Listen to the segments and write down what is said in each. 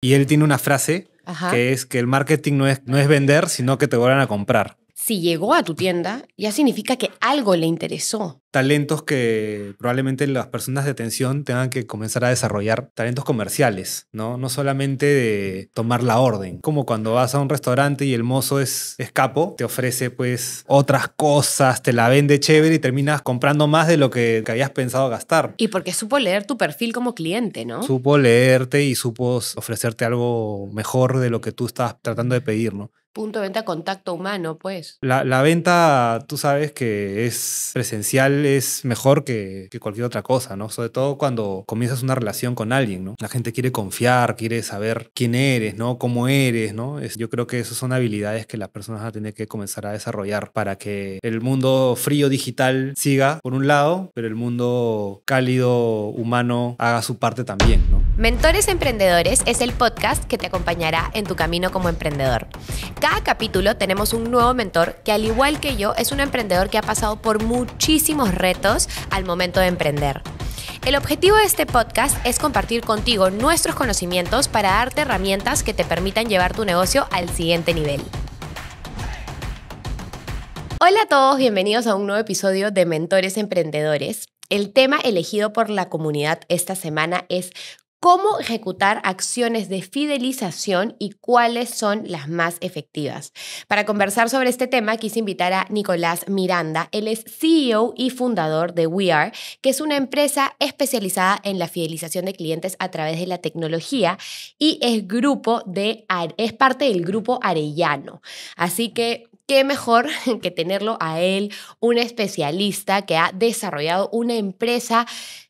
Y él tiene una frase que es que el marketing no es, no es vender, sino que te vuelvan a comprar si llegó a tu tienda, ya significa que algo le interesó. Talentos que probablemente las personas de atención tengan que comenzar a desarrollar, talentos comerciales, ¿no? No solamente de tomar la orden, como cuando vas a un restaurante y el mozo es escapo, te ofrece pues otras cosas, te la vende chévere y terminas comprando más de lo que, que habías pensado gastar. Y porque supo leer tu perfil como cliente, ¿no? Supo leerte y supo ofrecerte algo mejor de lo que tú estabas tratando de pedir, ¿no? punto de venta contacto humano, pues. La, venta, tú sabes que es presencial, es mejor que, cualquier otra cosa, ¿no? Sobre todo cuando comienzas una relación con alguien, ¿no? La gente quiere confiar, quiere saber quién eres, ¿no? Cómo eres, ¿no? Es, yo creo que esas son habilidades que las personas van a tener que comenzar a desarrollar para que el mundo frío digital siga, por un lado, pero el mundo cálido humano haga su parte también, ¿no? Mentores Emprendedores es el podcast que te acompañará en tu camino como emprendedor cada capítulo tenemos un nuevo mentor que al igual que yo es un emprendedor que ha pasado por muchísimos retos al momento de emprender. El objetivo de este podcast es compartir contigo nuestros conocimientos para darte herramientas que te permitan llevar tu negocio al siguiente nivel. Hola a todos, bienvenidos a un nuevo episodio de Mentores Emprendedores. El tema elegido por la comunidad esta semana es cómo ejecutar acciones de fidelización y cuáles son las más efectivas. Para conversar sobre este tema, quise invitar a Nicolás Miranda. Él es CEO y fundador de We Are, que es una empresa especializada en la fidelización de clientes a través de la tecnología y es, grupo de, es parte del grupo Arellano. Así que qué mejor que tenerlo a él, un especialista que ha desarrollado una empresa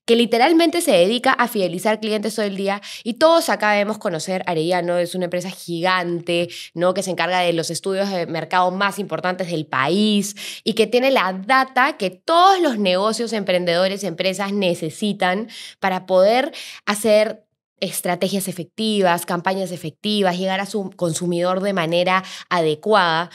que literalmente se dedica a fidelizar clientes todo el día y todos acá debemos conocer Arellano, es una empresa gigante, ¿no? que se encarga de los estudios de mercado más importantes del país y que tiene la data que todos los negocios, emprendedores, empresas necesitan para poder hacer estrategias efectivas, campañas efectivas, llegar a su consumidor de manera adecuada.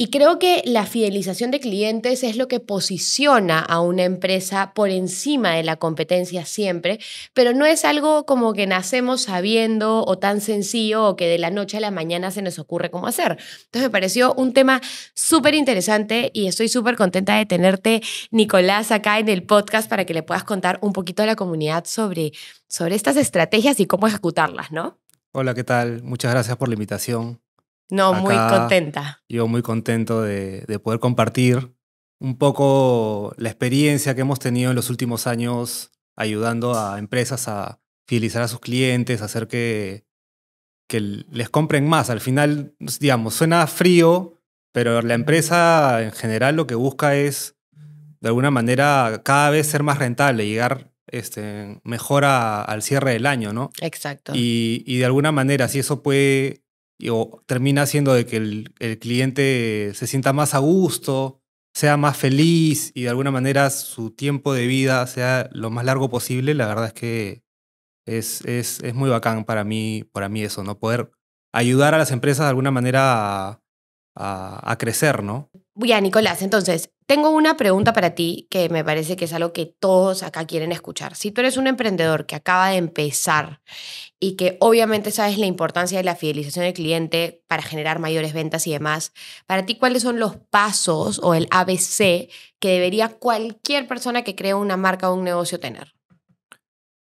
Y creo que la fidelización de clientes es lo que posiciona a una empresa por encima de la competencia siempre, pero no es algo como que nacemos sabiendo o tan sencillo o que de la noche a la mañana se nos ocurre cómo hacer. Entonces me pareció un tema súper interesante y estoy súper contenta de tenerte, Nicolás, acá en el podcast para que le puedas contar un poquito a la comunidad sobre, sobre estas estrategias y cómo ejecutarlas, ¿no? Hola, ¿qué tal? Muchas gracias por la invitación. No, muy contenta. Yo muy contento de, poder compartir un poco la experiencia que hemos tenido en los últimos años ayudando a empresas a fidelizar a sus clientes, a hacer que, les compren más. Al final, digamos, suena frío, pero la empresa en general lo que busca es, de alguna manera, cada vez ser más rentable, llegar este, mejor al cierre del año, ¿no? Exacto. y de alguna manera, si eso puede o termina haciendo de que el, cliente se sienta más a gusto, sea más feliz y de alguna manera su tiempo de vida sea lo más largo posible, la verdad es que es, es, es muy bacán para mí, para mí eso, ¿no? Poder ayudar a las empresas de alguna manera a, a, crecer, ¿no? a Nicolás, entonces, tengo una pregunta para ti que me parece que es algo que todos acá quieren escuchar. Si tú eres un emprendedor que acaba de empezar y que obviamente sabes la importancia de la fidelización del cliente para generar mayores ventas y demás, para ti, ¿cuáles son los pasos o el ABC que debería cualquier persona que crea una marca o un negocio tener?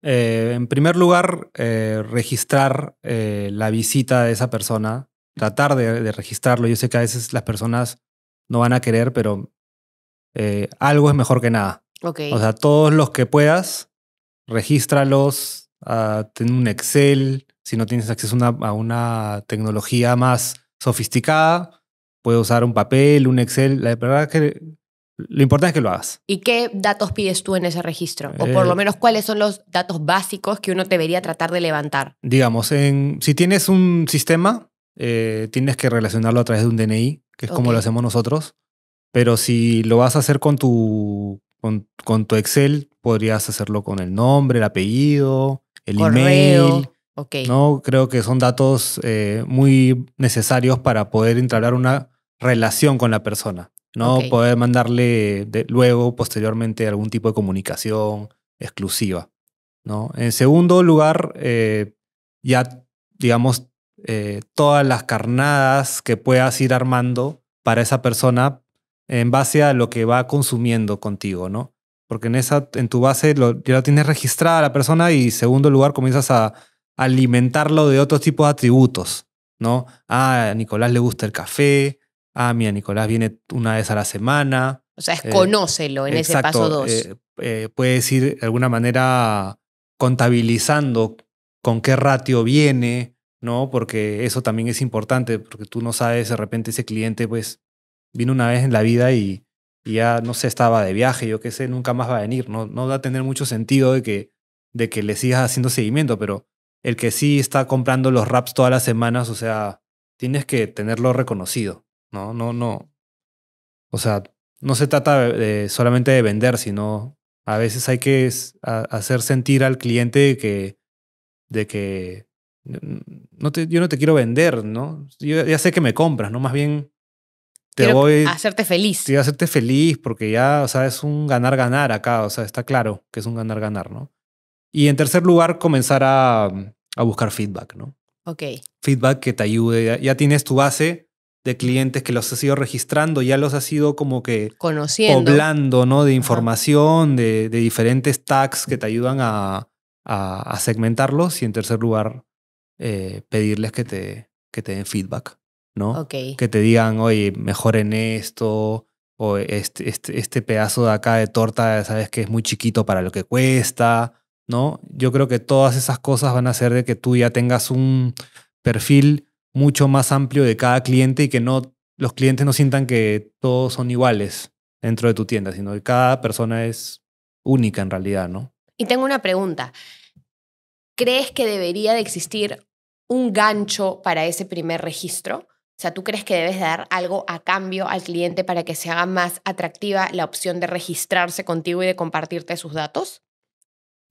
Eh, en primer lugar, eh, registrar eh, la visita de esa persona tratar de, registrarlo. Yo sé que a veces las personas no van a querer, pero eh, algo es mejor que nada. O sea, todos los que puedas, regístralos, uh, ten un Excel. Si no tienes acceso a una tecnología más sofisticada, puedes usar un papel, un Excel. La verdad es que lo importante es que lo hagas. ¿Y qué datos pides tú en ese registro? O por lo eh, menos, ¿cuáles son los datos básicos que uno debería tratar de levantar? Digamos, si tienes un sistema, eh, tienes que relacionarlo a través de un DNI, que es como lo hacemos nosotros. Pero si lo vas a hacer con tu, con, tu Excel, podrías hacerlo con el nombre, el apellido, el email. ¿no? Creo que son datos eh, muy necesarios para poder entablar una relación con la persona. ¿no? Poder mandarle luego, posteriormente, algún tipo de comunicación exclusiva. ¿no? En segundo lugar, eh, ya, digamos, eh, todas las carnadas que puedas ir armando para esa persona en base a lo que va consumiendo contigo, ¿no? Porque en, esa, en tu base ya lo tienes registrada la persona y segundo lugar comienzas a alimentarlo de otros tipos de atributos, ¿no? Ah, a Nicolás le gusta el café, ah, mira, Nicolás viene una vez a la semana. O sea, es eh, conócelo en ese paso dos. Eh, puedes ir de alguna manera contabilizando con qué ratio viene, ¿no? Porque eso también es importante, porque tú no sabes, de repente ese cliente, pues, vino una vez en la vida y, ya, no sé, estaba de viaje, yo qué sé, nunca más va a venir, ¿no? No va a tener mucho sentido de que, de que le sigas haciendo seguimiento, pero el que sí está comprando los raps todas las semanas, o sea, tienes que tenerlo reconocido, ¿no? No, no. O sea, no se trata solamente de vender, sino a veces hay que hacer sentir al cliente que, de que no yo no te quiero vender, ¿no? Yo ya sé que me compras, ¿no? Más bien te voy a hacerte feliz. Te hacerte feliz porque ya, o sea, es un ganar-ganar acá, o sea, está claro que es un ganar-ganar, ¿no? Y en tercer lugar, comenzar a, buscar feedback, ¿no? Ok. Feedback que te ayude. Ya, tienes tu base de clientes que los has ido registrando, ya los has ido como que... Conociendo. Poblando, ¿no? De información, de, de, diferentes tags que te ayudan a, a segmentarlos. Y en tercer lugar, eh, pedirles que te, te den feedback, ¿no? Que te digan, oye, mejor en esto, o este, este, este pedazo de acá de torta, sabes que es muy chiquito para lo que cuesta, ¿no? Yo creo que todas esas cosas van a hacer de que tú ya tengas un perfil mucho más amplio de cada cliente y que no los clientes no sientan que todos son iguales dentro de tu tienda, sino que cada persona es única en realidad, ¿no? Y tengo una pregunta. ¿Crees que debería de existir un gancho para ese primer registro? O sea, ¿tú crees que debes dar algo a cambio al cliente para que se haga más atractiva la opción de registrarse contigo y de compartirte sus datos?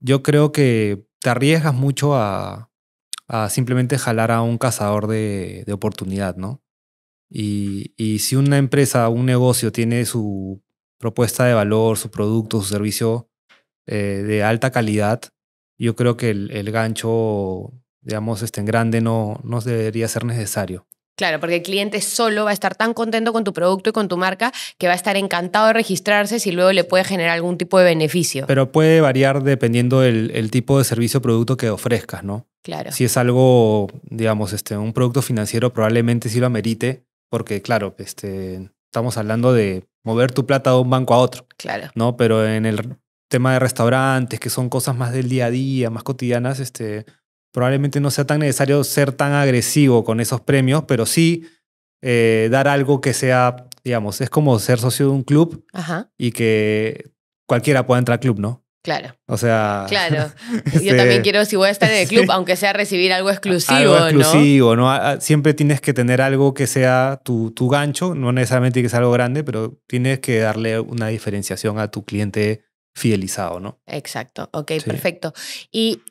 Yo creo que te arriesgas mucho a, simplemente jalar a un cazador de, oportunidad, ¿no? Y, si una empresa, un negocio tiene su propuesta de valor, su producto, su servicio eh, de alta calidad, yo creo que el gancho digamos, este, en grande no, no debería ser necesario. Claro, porque el cliente solo va a estar tan contento con tu producto y con tu marca que va a estar encantado de registrarse si luego le puede generar algún tipo de beneficio. Pero puede variar dependiendo del el tipo de servicio o producto que ofrezcas, ¿no? Claro. Si es algo, digamos, este, un producto financiero probablemente sí lo amerite, porque claro, este, estamos hablando de mover tu plata de un banco a otro. Claro. ¿No? Pero en el tema de restaurantes, que son cosas más del día a día, más cotidianas, este, probablemente no sea tan necesario ser tan agresivo con esos premios, pero sí eh, dar algo que sea, digamos, es como ser socio de un club y que cualquiera pueda entrar al club, ¿no? Claro. O sea. Claro. Yo también este, quiero, si voy a estar en el club, aunque sea recibir algo exclusivo. Algo exclusivo, ¿no? Siempre tienes que tener algo que sea tu, tu gancho, no necesariamente que sea algo grande, pero tienes que darle una diferenciación a tu cliente fidelizado, ¿no? Exacto. Ok, perfecto. Y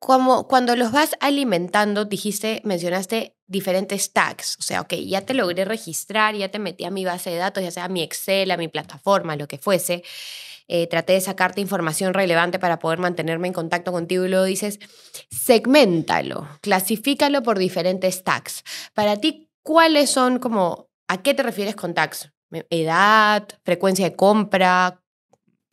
cuando los vas alimentando, dijiste, mencionaste diferentes tags, o sea, ok, ya te logré registrar, ya te metí a mi base de datos, ya sea a mi Excel, a mi plataforma, lo que fuese, eh, traté de sacarte información relevante para poder mantenerme en contacto contigo y luego dices, segmentalo, clasifícalo por diferentes tags. Para ti, ¿cuáles son como, a qué te refieres con tags? Edad, frecuencia de compra,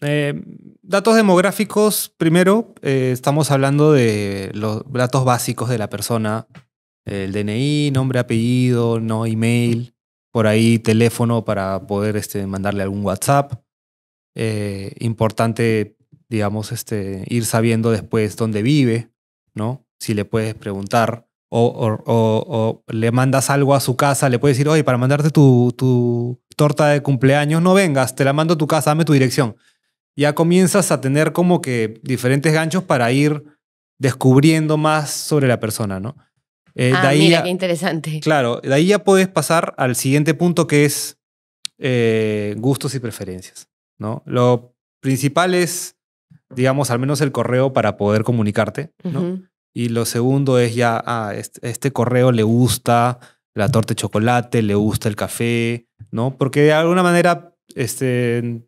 eh, datos demográficos, primero, eh, estamos hablando de los datos básicos de la persona, el DNI, nombre, apellido, no email, por ahí teléfono para poder este, mandarle algún WhatsApp. Eh, importante, digamos, este, ir sabiendo después dónde vive, ¿no? Si le puedes preguntar o, le mandas algo a su casa, le puedes decir, oye, para mandarte tu, tu torta de cumpleaños, no vengas, te la mando a tu casa, dame tu dirección ya comienzas a tener como que diferentes ganchos para ir descubriendo más sobre la persona, ¿no? Eh, ah, mira, qué interesante. Claro, de ahí ya puedes pasar al siguiente punto que es eh, gustos y preferencias, ¿no? Lo principal es, digamos, al menos el correo para poder comunicarte, ¿no? Y lo segundo es ya, ah, este, este, correo le gusta la torta de chocolate, le gusta el café, ¿no? Porque de alguna manera, este,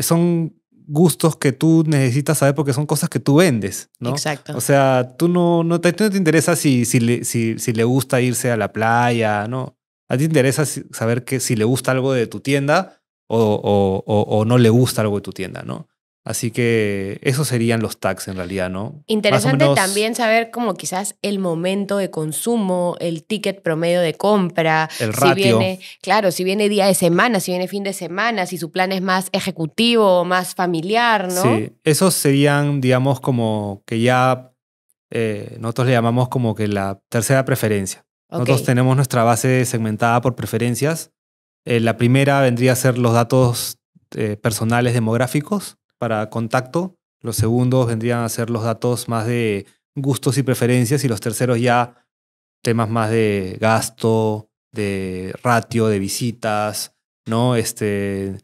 son gustos que tú necesitas saber porque son cosas que tú vendes, ¿no? Exacto. O sea, tú no, no, te, interesa si, si, le, si, le gusta irse a la playa, ¿no? A ti te interesa saber que si le gusta algo de tu tienda o, o, o no le gusta algo de tu tienda, ¿no? Así que esos serían los tags en realidad, ¿no? Interesante también saber como quizás el momento de consumo, el ticket promedio de compra, el ratio. si viene, claro, si viene día de semana, si viene fin de semana, si su plan es más ejecutivo, más familiar, ¿no? Sí, esos serían, digamos, como que ya eh, nosotros le llamamos como que la tercera preferencia. Nosotros tenemos nuestra base segmentada por preferencias. Eh, la primera vendría a ser los datos eh, personales demográficos para contacto. Los segundos vendrían a ser los datos más de gustos y preferencias y los terceros ya temas más de gasto, de ratio, de visitas, ¿no? Este,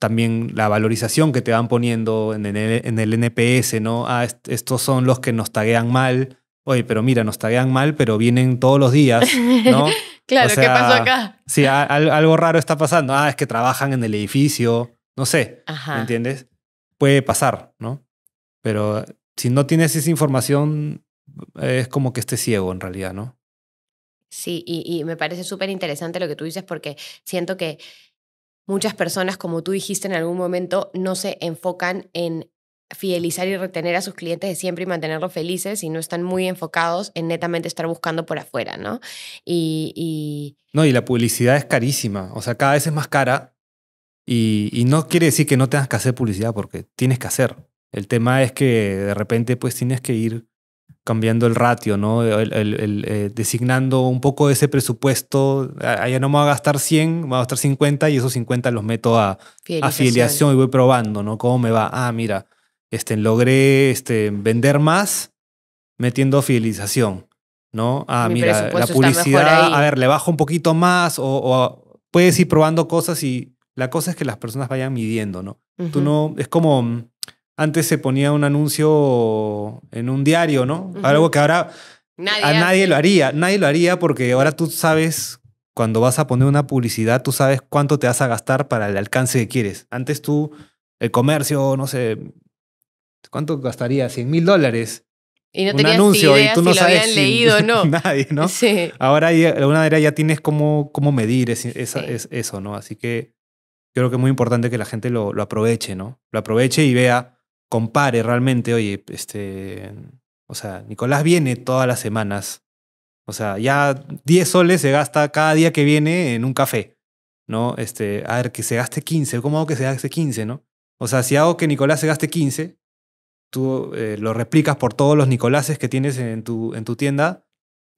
también la valorización que te van poniendo en el, en el NPS, ¿no? Ah, estos son los que nos taguean mal. Oye, pero mira, nos taguean mal, pero vienen todos los días, ¿no? claro, ¿qué pasó acá? Sí, algo raro está pasando. Ah, es que trabajan en el edificio, no sé, entiendes? puede pasar, ¿no? Pero eh, si no tienes esa información, es como que estés ciego en realidad, ¿no? Sí, y, me parece súper interesante lo que tú dices porque siento que muchas personas, como tú dijiste en algún momento, no se enfocan en fidelizar y retener a sus clientes de siempre y mantenerlos felices y no están muy enfocados en netamente estar buscando por afuera, ¿no? Y, y... No, y la publicidad es carísima, o sea, cada vez es más cara y, no quiere decir que no tengas que hacer publicidad, porque tienes que hacer. El tema es que de repente pues tienes que ir cambiando el ratio, ¿no? Eh, designando un poco ese presupuesto. Allá ah, ah, no me voy a gastar 100, me voy a gastar 50 y esos 50 los meto a afiliación y voy probando, ¿no? ¿Cómo me va? Ah, mira, este, logré este, vender más metiendo fidelización, ¿no? Ah, mira, la publicidad, a ver, le bajo un poquito más o puedes ir probando cosas y la cosa es que las personas vayan midiendo, ¿no? Tú no, es como mm, antes se ponía un anuncio en un diario, ¿no? Algo que ahora nadie a nadie lo haría, nadie lo haría porque ahora tú sabes cuando vas a poner una publicidad, tú sabes cuánto te vas a gastar para el alcance que quieres. Antes tú, el comercio, no sé, ¿cuánto gastaría? 100 mil dólares. Y no un tenías anuncio idea y tú si no lo habían leído no. nadie, ¿no? Sí. Ahora de alguna ya tienes cómo, cómo medir es, eso, ¿no? Así que creo que es muy importante que la gente lo, lo aproveche, ¿no? Lo aproveche y vea, compare realmente, oye, este, o sea, Nicolás viene todas las semanas. O sea, ya 10 soles se gasta cada día que viene en un café, ¿no? Este, a ver, que se gaste 15, ¿cómo hago que se gaste 15, no? O sea, si hago que Nicolás se gaste 15, tú eh, lo replicas por todos los Nicoláses que tienes en tu, en tu tienda,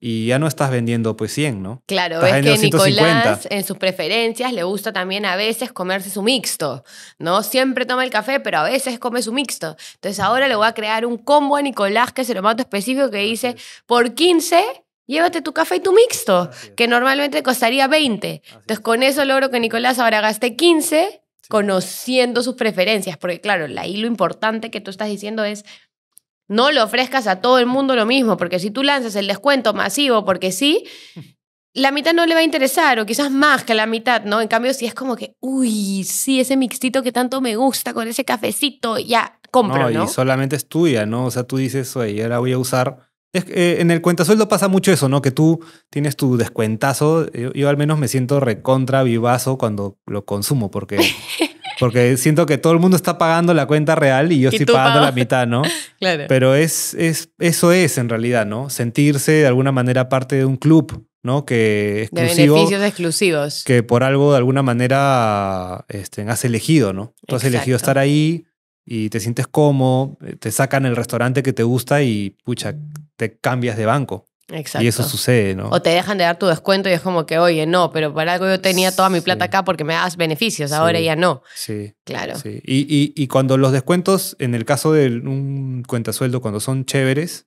y ya no estás vendiendo pues 100, ¿no? Claro, es que Nicolás en sus preferencias le gusta también a veces comerse su mixto, ¿no? Siempre toma el café, pero a veces come su mixto. Entonces ahora le voy a crear un combo a Nicolás que se lo mato específico que dice, por 15 llévate tu café y tu mixto, que normalmente costaría 20. Entonces con eso logro que Nicolás ahora gaste 15 conociendo sus preferencias, porque claro, ahí lo importante que tú estás diciendo es no le ofrezcas a todo el mundo lo mismo, porque si tú lanzas el descuento masivo, porque sí, la mitad no le va a interesar, o quizás más que la mitad, ¿no? En cambio, si es como que, uy, sí, ese mixtito que tanto me gusta con ese cafecito, ya, compro, ¿no? y solamente es tuya, ¿no? O sea, tú dices, oye, ahora voy a usar... Es que, eh, en el cuentasueldo pasa mucho eso, ¿no? Que tú tienes tu descuentazo. yo al menos me siento recontra vivazo cuando lo consumo, porque Porque siento que todo el mundo está pagando la cuenta real y yo estoy pagando la mitad, ¿no? Claro. Pero es, eso es en realidad, ¿no? Sentirse de alguna manera parte de un club, ¿no? Que exclusivo, de beneficios exclusivos. Que por algo de alguna manera este, has elegido, ¿no? Tú has elegido estar ahí y te sientes cómodo, te sacan el restaurante que te gusta y pucha, te cambias de banco. Exacto. Y eso sucede, ¿no? O te dejan de dar tu descuento y es como que, oye, no, pero para algo yo tenía toda mi plata acá porque me das beneficios, ahora ya no. Sí. Claro. Y, cuando los descuentos, en el caso de un cuentasueldo, cuando son chéveres,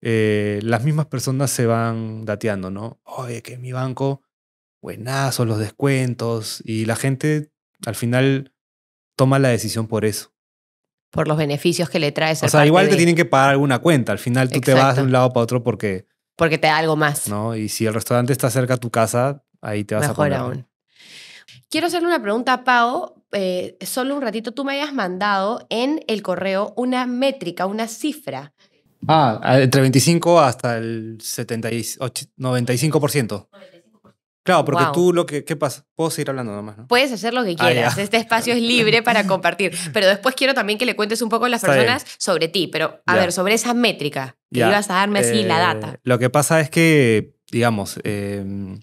eh, las mismas personas se van dateando, ¿no? Oye, que mi banco, buenazo los descuentos. Y la gente al final toma la decisión por eso por los beneficios que le trae ser O sea, igual te tienen que pagar alguna cuenta. Al final tú te vas de un lado para otro porque... Porque te da algo más. ¿no? Y si el restaurante está cerca a tu casa, ahí te vas a Mejor aún. Quiero hacerle una pregunta a Pau. Eh, solo un ratito, tú me habías mandado en el correo una métrica, una cifra. Ah, entre 25 hasta el 70 y 95%. Claro, porque tú lo que ¿qué pasa, puedo seguir hablando nomás, ¿no? Puedes hacer lo que ah, quieras, este espacio es libre para compartir, pero después quiero también que le cuentes un poco a las personas sobre ti, pero a ver, sobre esa métrica que ibas a darme así la eh, data. Lo que pasa es que, digamos, em,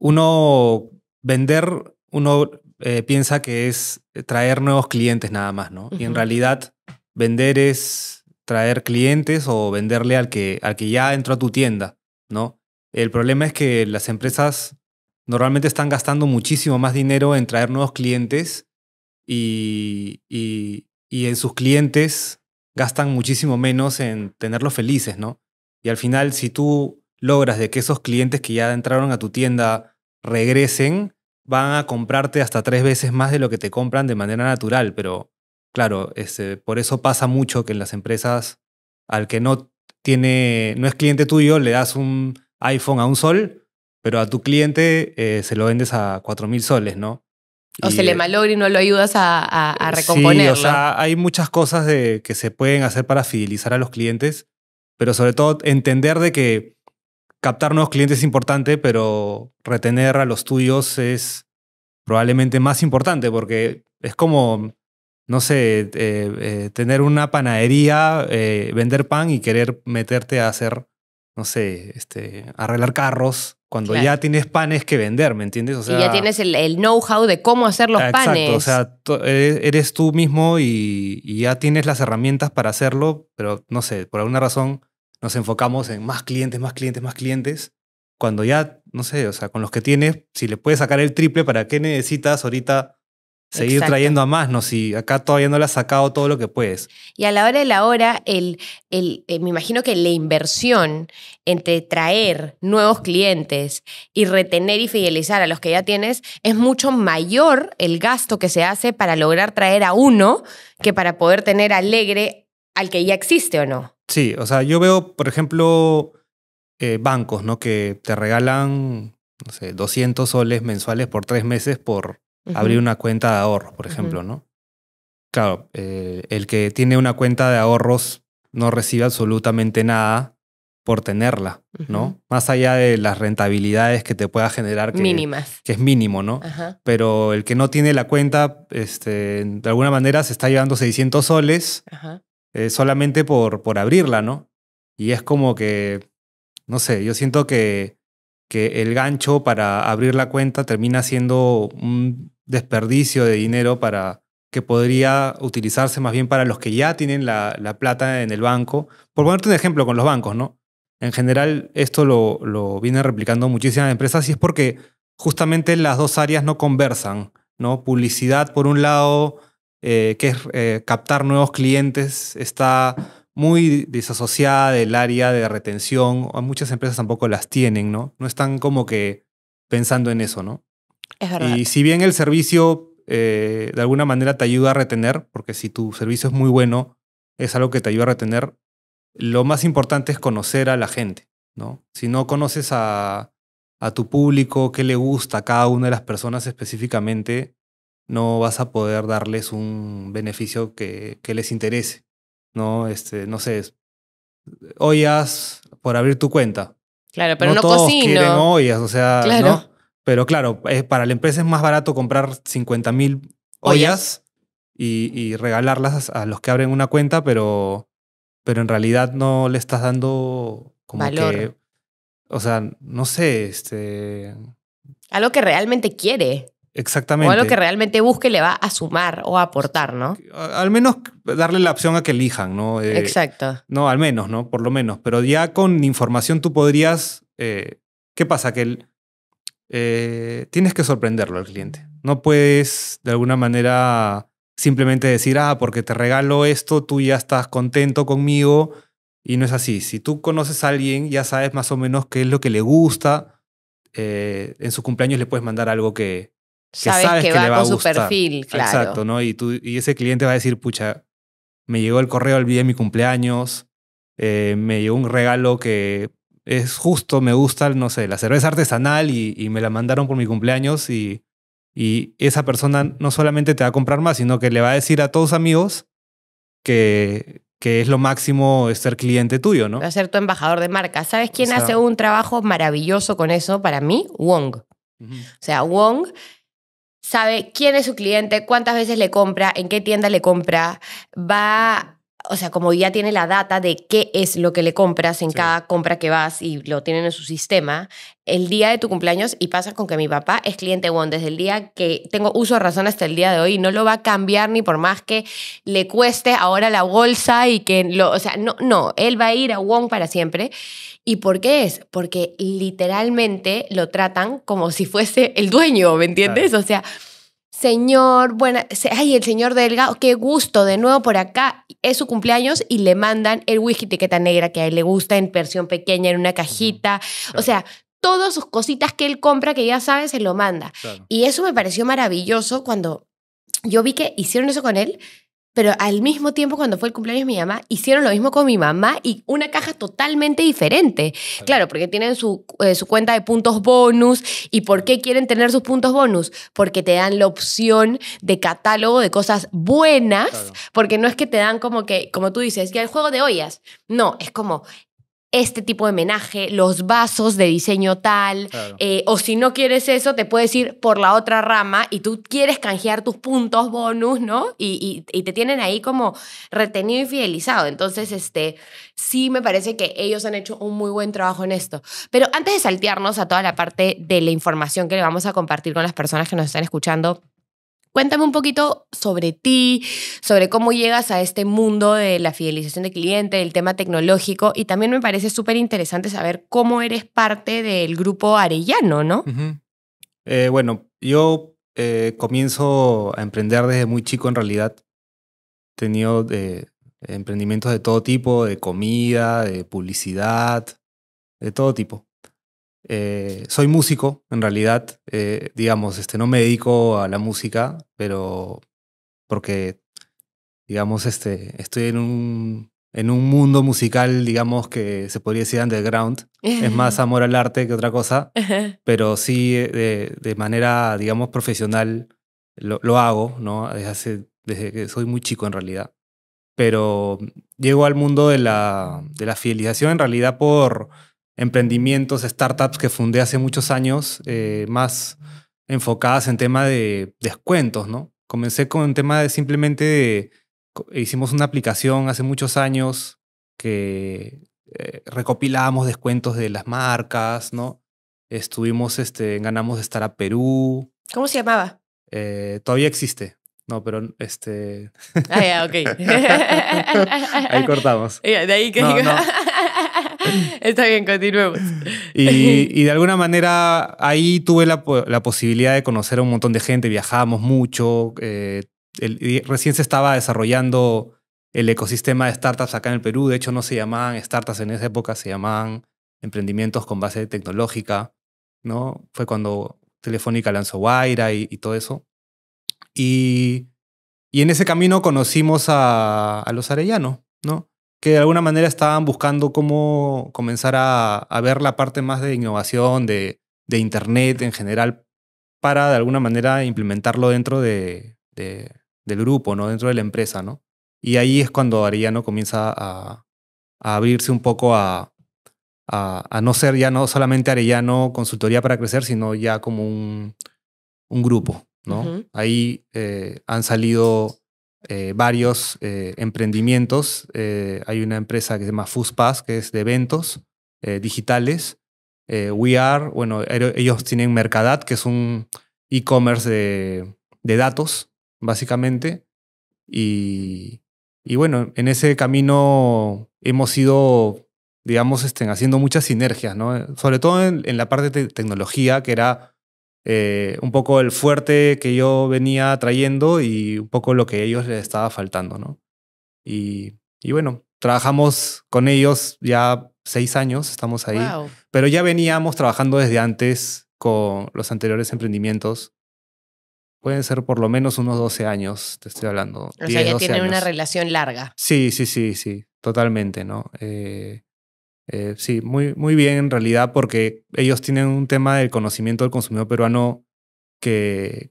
uno vender, uno eh, piensa que es traer nuevos clientes nada más, ¿no? Y en realidad vender es traer clientes o venderle al que, al que ya entró a tu tienda, ¿no? El problema es que las empresas normalmente están gastando muchísimo más dinero en traer nuevos clientes y, y, en sus clientes gastan muchísimo menos en tenerlos felices, ¿no? Y al final, si tú logras de que esos clientes que ya entraron a tu tienda regresen, van a comprarte hasta tres veces más de lo que te compran de manera natural. Pero claro, este, por eso pasa mucho que en las empresas al que no tiene, no es cliente tuyo, le das un iPhone a un sol, pero a tu cliente eh, se lo vendes a 4.000 soles, ¿no? O se le eh, malogra y no lo ayudas a, a, eh, Sí, o sea, hay muchas cosas que se pueden hacer para fidelizar a los clientes, pero sobre todo entender de que captar nuevos clientes es importante, pero retener a los tuyos es probablemente más importante, porque es como, no sé, tener una panadería, vender pan y querer meterte a hacer no sé, este, arreglar carros, cuando ya tienes panes que vender, ¿me entiendes? O ya tienes el, know-how de cómo hacer los exacto, panes. O sea, eres tú mismo y, y, ya tienes las herramientas para hacerlo, pero no sé, por alguna razón nos enfocamos en más clientes, más clientes, más clientes. Cuando ya, no sé, o sea, con los que tienes, si le puedes sacar el triple, ¿para qué necesitas ahorita seguir trayendo a más, ¿no? Si acá todavía no le has sacado todo lo que puedes. Y a la hora de la hora, el, el, eh, me imagino que la inversión entre traer nuevos clientes y retener y fidelizar a los que ya tienes es mucho mayor el gasto que se hace para lograr traer a uno que para poder tener alegre al que ya existe o no. Sí, o sea, yo veo, por ejemplo, eh, bancos, ¿no? Que te regalan, no sé, 200 soles mensuales por tres meses por abrir una cuenta de ahorro, por ejemplo, ¿no? Claro, eh, el que tiene una cuenta de ahorros no recibe absolutamente nada por tenerla, ¿no? Más allá de las rentabilidades que te pueda generar. Que, Mínimas. Que es mínimo, ¿no? Pero el que no tiene la cuenta, este, de alguna manera se está llevando 600 soles eh, solamente por, por abrirla, ¿no? Y es como que, no sé, yo siento que, que el gancho para abrir la cuenta termina siendo un desperdicio de dinero para que podría utilizarse más bien para los que ya tienen la, plata en el banco. Por ponerte un ejemplo con los bancos, ¿no? En general, esto lo, lo vienen replicando muchísimas empresas y es porque justamente las dos áreas no conversan, ¿no? Publicidad, por un lado, eh, que es eh, captar nuevos clientes, está muy desasociada del área de retención. Muchas empresas tampoco las tienen, ¿no? No están como que pensando en eso, ¿no? Y si bien el servicio eh, de alguna manera te ayuda a retener, porque si tu servicio es muy bueno, es algo que te ayuda a retener, lo más importante es conocer a la gente, ¿no? Si no conoces a, tu público, qué le gusta a cada una de las personas específicamente, no vas a poder darles un beneficio que, les interese, ¿no? Este, no sé, ollas por abrir tu cuenta. Claro, pero no, no todos quieren ollas, o sea, ¿no? Pero claro, eh, para la empresa es más barato comprar 50 mil ollas y, regalarlas a los que abren una cuenta, pero, pero en realidad no le estás dando como que. O sea, no sé, este. Algo que realmente quiere. Exactamente. O algo que realmente busque le va a sumar o aportar, ¿no? Al menos darle la opción a que elijan, ¿no? Eh, Exacto. No, al menos, ¿no? Por lo menos. Pero ya con información tú podrías. Eh, ¿Qué pasa? Que el, eh, tienes que sorprenderlo al cliente. No puedes de alguna manera simplemente decir, ah, porque te regalo esto, tú ya estás contento conmigo. Y no es así. Si tú conoces a alguien, ya sabes más o menos qué es lo que le gusta. Eh, en su cumpleaños le puedes mandar algo que, que sabes, que, va va con a su perfil, claro. Exacto, ¿no? Y, tú, y ese cliente va a decir, pucha, me llegó el correo el día de mi cumpleaños, eh, me llegó un regalo que es justo, me gusta, no sé, la cerveza artesanal y, me la mandaron por mi cumpleaños y, y esa persona no solamente te va a comprar más, sino que le va a decir a todos amigos que, que es lo máximo ser cliente tuyo, ¿no? Va a ser tu embajador de marca. ¿Sabes quién hace un trabajo maravilloso con eso para mí? Wong. O sea, Wong sabe quién es su cliente, cuántas veces le compra, en qué tienda le compra, va o sea, como ya tiene la data de qué es lo que le compras en cada compra que vas y lo tienen en su sistema, el día de tu cumpleaños, y pasa con que mi papá es cliente Wong desde el día que tengo uso de razón hasta el día de hoy, no lo va a cambiar ni por más que le cueste ahora la bolsa y que lo, o sea, no, no, él va a ir a Wong para siempre. ¿Y por qué es? Porque literalmente lo tratan como si fuese el dueño, ¿me entiendes? O sea, señor, buena, ay, el señor Delgado, oh, qué gusto, de nuevo por acá, es su cumpleaños y le mandan el whisky etiqueta negra que a él le gusta en versión pequeña, en una cajita, o sea, todas sus cositas que él compra, que ya sabe, se lo manda. Y eso me pareció maravilloso cuando yo vi que hicieron eso con él pero al mismo tiempo, cuando fue el cumpleaños de mi mamá, hicieron lo mismo con mi mamá y una caja totalmente diferente. Claro, porque tienen eh, su, cuenta de puntos bonus. ¿Y por qué quieren tener sus puntos bonus? Porque te dan la opción de catálogo de cosas buenas, porque no es que te dan como que, como tú dices, ya el juego de ollas. No, es como este tipo de homenaje, los vasos de diseño tal, eh, o si no quieres eso, te puedes ir por la otra rama y tú quieres canjear tus puntos bonus, ¿no? Y, te tienen ahí como retenido y fidelizado. Entonces, este, sí me parece que ellos han hecho un muy buen trabajo en esto. Pero antes de saltearnos a toda la parte de la información que le vamos a compartir con las personas que nos están escuchando, Cuéntame un poquito sobre ti, sobre cómo llegas a este mundo de la fidelización de cliente, del tema tecnológico y también me parece súper interesante saber cómo eres parte del grupo Arellano, ¿no? Eh, bueno, yo eh, comienzo a emprender desde muy chico en realidad. He tenido eh, emprendimientos de todo tipo, de comida, de publicidad, de todo tipo. Eh, soy músico, en realidad, eh, digamos, este, no me dedico a la música, pero porque, digamos, este, estoy en un, en un mundo musical, digamos, que se podría decir underground. es más amor al arte que otra cosa, pero sí eh, de, manera, digamos, profesional lo, hago, ¿no? Desde, desde que soy muy chico, en realidad. Pero llego al mundo de la, de la fidelización, en realidad, por emprendimientos, startups que fundé hace muchos años, eh, más enfocadas en tema de descuentos, ¿no? Comencé con un tema de simplemente, hicimos una aplicación hace muchos años que eh, recopilábamos descuentos de las marcas, ¿no? Estuvimos, este, ganamos estar a Perú. ¿Cómo se llamaba? Eh, todavía existe. No, pero este. Ah, ya, ok. ahí cortamos. de ahí que no, Está bien, continuemos. Y, de alguna manera ahí tuve la, posibilidad de conocer a un montón de gente, viajábamos mucho, eh, recién se estaba desarrollando el ecosistema de startups acá en el Perú, de hecho no se llamaban startups en esa época, se llamaban emprendimientos con base tecnológica, ¿no? Fue cuando Telefónica lanzó Waira y, todo eso. Y, y, en ese camino conocimos a, los arellanos, ¿no? que de alguna manera estaban buscando cómo comenzar a, ver la parte más de innovación, de, Internet en general, para de alguna manera implementarlo dentro de, del grupo, ¿no? dentro de la empresa. ¿no? Y ahí es cuando Arellano comienza a, abrirse un poco a, a, no ser ya no solamente Arellano consultoría para crecer, sino ya como un, un grupo. ¿no? Ahí eh, han salido eh, varios eh, emprendimientos. Eh, hay una empresa que se llama Fuspass, que es de eventos digitales. We Are, bueno, ellos tienen Mercadat, que es un e-commerce de, datos, básicamente. Y, bueno, en ese camino hemos ido, digamos, estén haciendo muchas sinergias, ¿no? Sobre todo en la parte de tecnología, que era eh, un poco el fuerte que yo venía trayendo y un poco lo que ellos les estaba faltando, ¿no? Y, bueno, trabajamos con ellos ya seis años, estamos ahí, pero ya veníamos trabajando desde antes con los anteriores emprendimientos. Pueden ser por lo menos unos 12 años, te estoy hablando. O sea, ya tienen una relación larga. Sí, sí, sí, sí, totalmente, ¿no? Eh, eh, sí, muy, muy bien en realidad porque ellos tienen un tema del conocimiento del consumidor peruano que,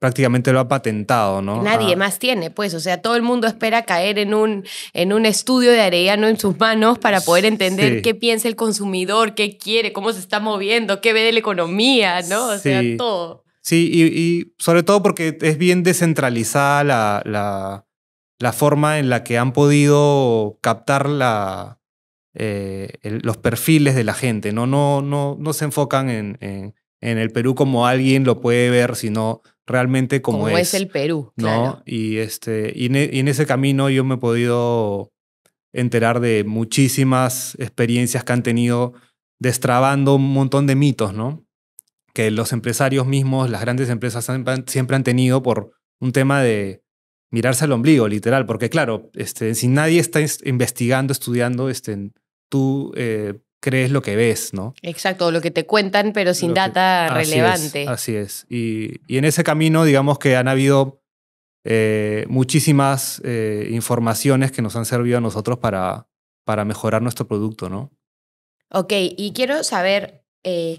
prácticamente lo ha patentado, ¿no? Nadie ah. más tiene, pues, o sea, todo el mundo espera caer en un, en un estudio de Arellano en sus manos para poder entender qué piensa el consumidor, qué quiere, cómo se está moviendo, qué ve de la economía, ¿no? O sea, todo. Sí, y, sobre todo porque es bien descentralizada la forma en la que han podido captar la, eh, los perfiles de la gente, ¿no? No, no, no se enfocan en, en, el Perú como alguien lo puede ver, sino realmente como, como es. el Perú, ¿no? Y, este, e, y, en ese camino yo me he podido enterar de muchísimas experiencias que han tenido destrabando un montón de mitos, ¿no? Que los empresarios mismos, las grandes empresas siempre han tenido por un tema de mirarse al ombligo, literal, porque claro, este, si nadie está investigando, estudiando, este, tú eh, crees lo que ves, ¿no? Exacto, lo que te cuentan, pero sin data relevante. así es. Y, en ese camino, digamos que han habido eh, muchísimas eh, informaciones que nos han servido a nosotros para, para mejorar nuestro producto, ¿no? Ok, y quiero saber qué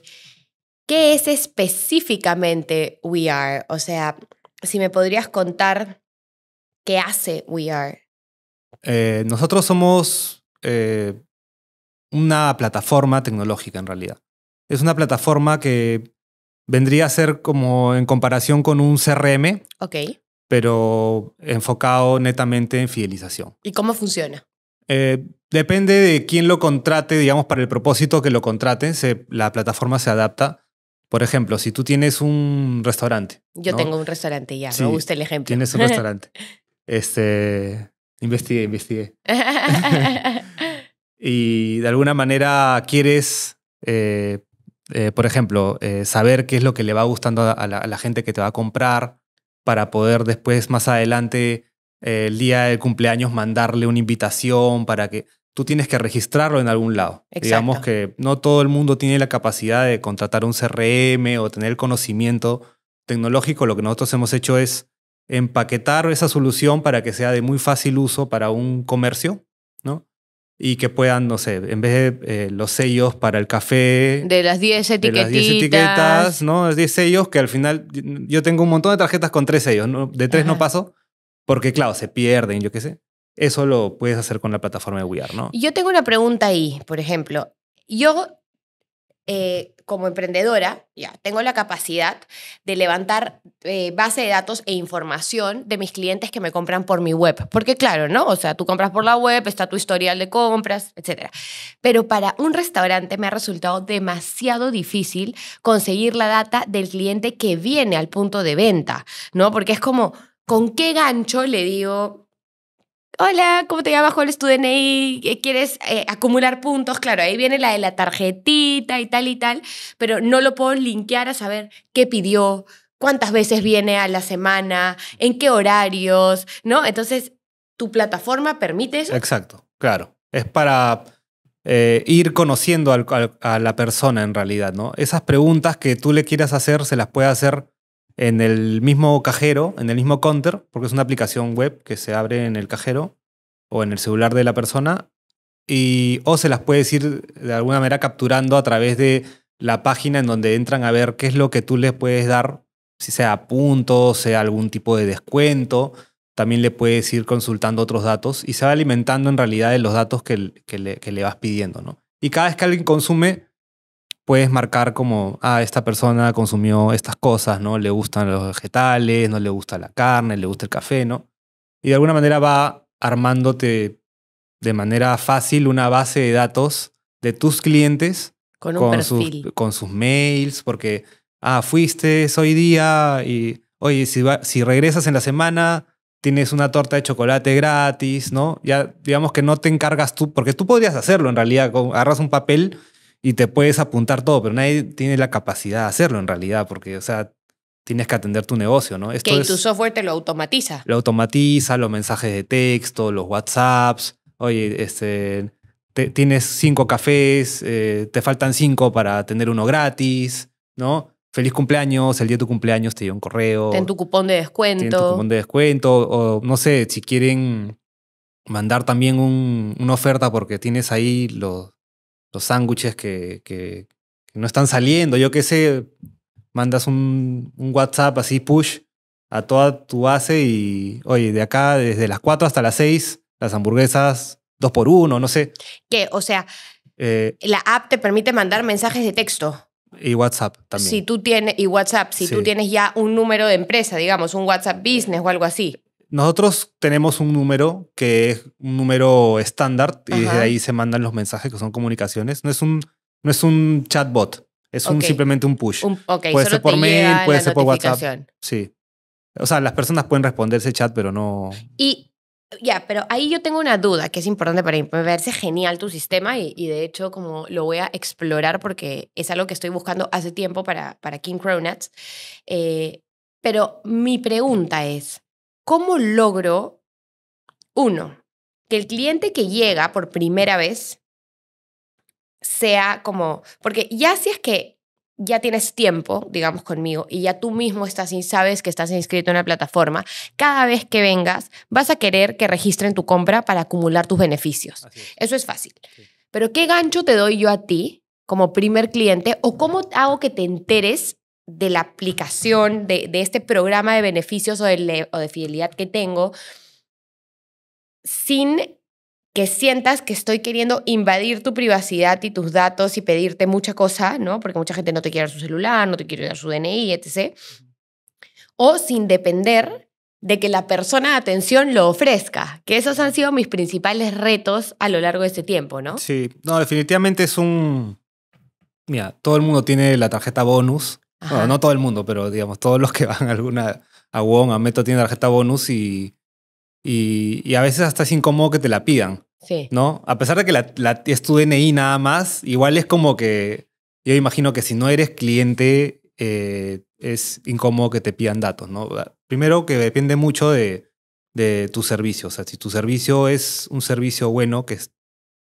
es específicamente We Are. O sea, si me podrías contar qué hace We Are. nosotros somos una plataforma tecnológica en realidad. Es una plataforma que vendría a ser como en comparación con un CRM, ok pero enfocado netamente en fidelización. ¿Y cómo funciona? Eh, depende de quién lo contrate, digamos, para el propósito que lo contraten. la plataforma se adapta. Por ejemplo, si tú tienes un restaurante. Yo tengo un restaurante ya, me gusta el ejemplo. Tienes un restaurante. este, investigué, investigué. y de alguna manera quieres, eh, eh, por ejemplo, eh, saber qué es lo que le va gustando a la, gente que te va a comprar para poder después, más adelante, el día del cumpleaños, mandarle una invitación para que tú tienes que registrarlo en algún lado. Digamos que no todo el mundo tiene la capacidad de contratar un CRM o tener conocimiento tecnológico. Lo que nosotros hemos hecho es empaquetar esa solución para que sea de muy fácil uso para un comercio, ¿no? y que puedan, no sé, en vez de eh, los sellos para el café. De las 10 etiquetas. De las 10 etiquetas, ¿no? 10 sellos que al final. Yo tengo un montón de tarjetas con tres sellos, ¿no? De tres no paso, porque claro, se pierden, yo qué sé. Eso lo puedes hacer con la plataforma de WeAre, ¿no? Yo tengo una pregunta ahí, por ejemplo. Yo. Eh, como emprendedora, ya tengo la capacidad de levantar eh, base de datos e información de mis clientes que me compran por mi web. Porque claro, ¿no? O sea, tú compras por la web, está tu historial de compras, etc. Pero para un restaurante me ha resultado demasiado difícil conseguir la data del cliente que viene al punto de venta, ¿no? Porque es como, ¿con qué gancho le digo? hola, ¿cómo te llamas? ¿Cuál es tu DNI? Eh, ¿Quieres eh, acumular puntos? Claro, ahí viene la de la tarjetita y tal y tal, pero no lo puedo linkear a saber qué pidió, cuántas veces viene a la semana, en qué horarios, ¿no? Entonces, ¿tu plataforma permite eso? Exacto, claro. Es para eh, ir conociendo a la persona en realidad, ¿no? Esas preguntas que tú le quieras hacer, se las puede hacer en el mismo cajero, en el mismo counter, porque es una aplicación web que se abre en el cajero o en el celular de la persona, y, o se las puedes ir de alguna manera capturando a través de la página en donde entran a ver qué es lo que tú les puedes dar, si sea puntos, sea algún tipo de descuento, también le puedes ir consultando otros datos y se va alimentando en realidad de los datos que, le, que le vas pidiendo, ¿no? Y cada vez que alguien consume, puedes marcar como, ah, esta persona consumió estas cosas, ¿no? Le gustan los vegetales, no le gusta la carne, le gusta el café, ¿no? Y de alguna manera va armándote de manera fácil una base de datos de tus clientes con, sus, con sus mails, porque, ah, fuiste hoy día y, oye, si, si regresas en la semana, tienes una torta de chocolate gratis, ¿no? Ya digamos que no te encargas tú, porque tú podrías hacerlo en realidad, agarras un papel y te puedes apuntar todo, pero nadie tiene la capacidad de hacerlo en realidad, porque, o sea, tienes que atender tu negocio, ¿no? Esto que tu software te lo automatiza. Lo automatiza, los mensajes de texto, los WhatsApps. Oye, este, tienes cinco cafés, eh, te faltan cinco para tener uno gratis, ¿no? Feliz cumpleaños, el día de tu cumpleaños te dio un correo. Ten tu cupón de descuento. Ten tu cupón de descuento. O no sé, si quieren mandar también una oferta porque tienes ahí los, los sándwiches que, no están saliendo. Yo qué sé, mandas un, WhatsApp así push a toda tu base y, oye, de acá, desde las 4 hasta las 6, las hamburguesas 2 por 1 no sé. ¿Qué? o sea, eh, la app te permite mandar mensajes de texto. Y WhatsApp también. Si tú tienes, y WhatsApp, si tú tienes ya un número de empresa, digamos, un WhatsApp Business o algo así. Nosotros tenemos un número que es un número estándar y desde ahí se mandan los mensajes que son comunicaciones. No es un, no es un chatbot, es un, simplemente un push. puede ser por mail, puede ser por WhatsApp. Sí. O sea, las personas pueden responder ese chat, pero no. Y ya, pero ahí yo tengo una duda que es importante para mí. Me parece genial tu sistema y, de hecho como lo voy a explorar porque es algo que estoy buscando hace tiempo para, para King Cronuts. Eh, pero mi pregunta es, ¿cómo logro, uno, que el cliente que llega por primera vez sea como, porque ya si es que ya tienes tiempo, digamos, conmigo, y ya tú mismo estás y sabes que estás inscrito en la plataforma, cada vez que vengas vas a querer que registren tu compra para acumular tus beneficios. Eso es fácil. Pero ¿qué gancho te doy yo a ti como primer cliente o cómo hago que te enteres de la aplicación, de, este programa de beneficios o de, o de fidelidad que tengo, sin que sientas que estoy queriendo invadir tu privacidad y tus datos y pedirte mucha cosa, ¿no? Porque mucha gente no te quiere dar su celular, no te quiere dar su DNI, etc. O sin depender de que la persona de atención lo ofrezca, que esos han sido mis principales retos a lo largo de este tiempo, ¿no? Sí, no, definitivamente es un... Mira, todo el mundo tiene la tarjeta bonus, no todo el mundo, pero digamos, todos los que van a alguna a Wong, a Meto tienen tarjeta bonus y, y, a veces hasta es incómodo que te la pidan. ¿No? A pesar de que es tu DNI nada más, igual es como que yo imagino que si no eres cliente eh, es incómodo que te pidan datos, ¿no? Ah, primero que depende mucho de, de tu servicio. O sea, si tu servicio es un servicio bueno que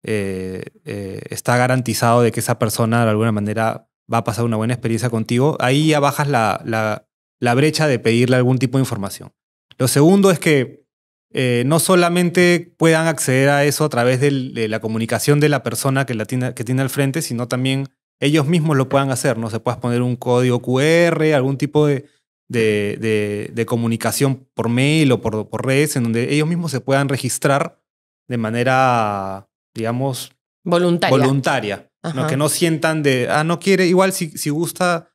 eh, eh, está garantizado de que esa persona de alguna manera va a pasar una buena experiencia contigo, ahí ya bajas la, la, brecha de pedirle algún tipo de información. Lo segundo es que eh, no solamente puedan acceder a eso a través de la comunicación de la persona que, la tiene, que tiene al frente, sino también ellos mismos lo puedan hacer, ¿no? Se puedas poner un código QR, algún tipo de, de, comunicación por mail o por, por, redes, en donde ellos mismos se puedan registrar de manera, digamos, voluntaria que no sientan de, ah, no quiere, igual si, si gusta,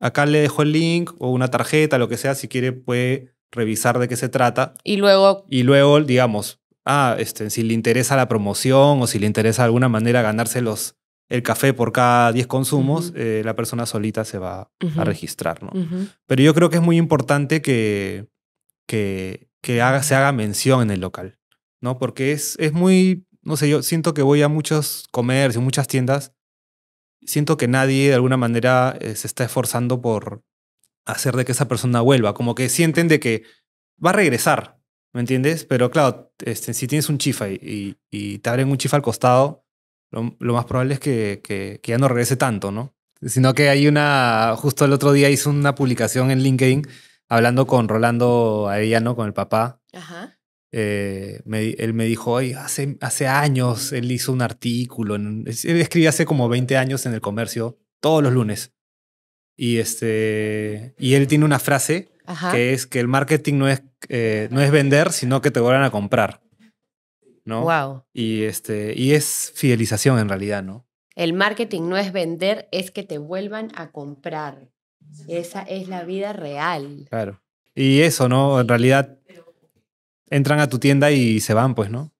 acá le dejo el link o una tarjeta, lo que sea, si quiere puede revisar de qué se trata. Y luego... Y luego, digamos, ah, este, si le interesa la promoción o si le interesa de alguna manera ganarse el café por cada 10 consumos, eh, la persona solita se va a registrar, ¿no? Pero yo creo que es muy importante que, que, se haga mención en el local, ¿no? Porque es, es muy no sé, yo siento que voy a muchos comercios, muchas tiendas, siento que nadie de alguna manera eh, se está esforzando por hacer de que esa persona vuelva, como que sienten de que va a regresar, ¿me entiendes? Pero claro, este, si tienes un chifa y, te abren un chifa al costado, lo, más probable es que, ya no regrese tanto, ¿no? Sino que hay una, justo el otro día hice una publicación en LinkedIn hablando con Rolando Arellano, con el papá. Ajá eh, él me dijo, Ay, hace, hace años él hizo un artículo, él escribía hace como 20 años en el comercio, todos los lunes. Y, este, y él tiene una frase que es que el marketing no es, eh, no es vender, sino que te vuelvan a comprar. ¿no? Wow. Y, este, y es fidelización en realidad, ¿no? El marketing no es vender, es que te vuelvan a comprar. Esa es la vida real. Claro. Y eso, ¿no? En realidad entran a tu tienda y se van, pues, ¿no?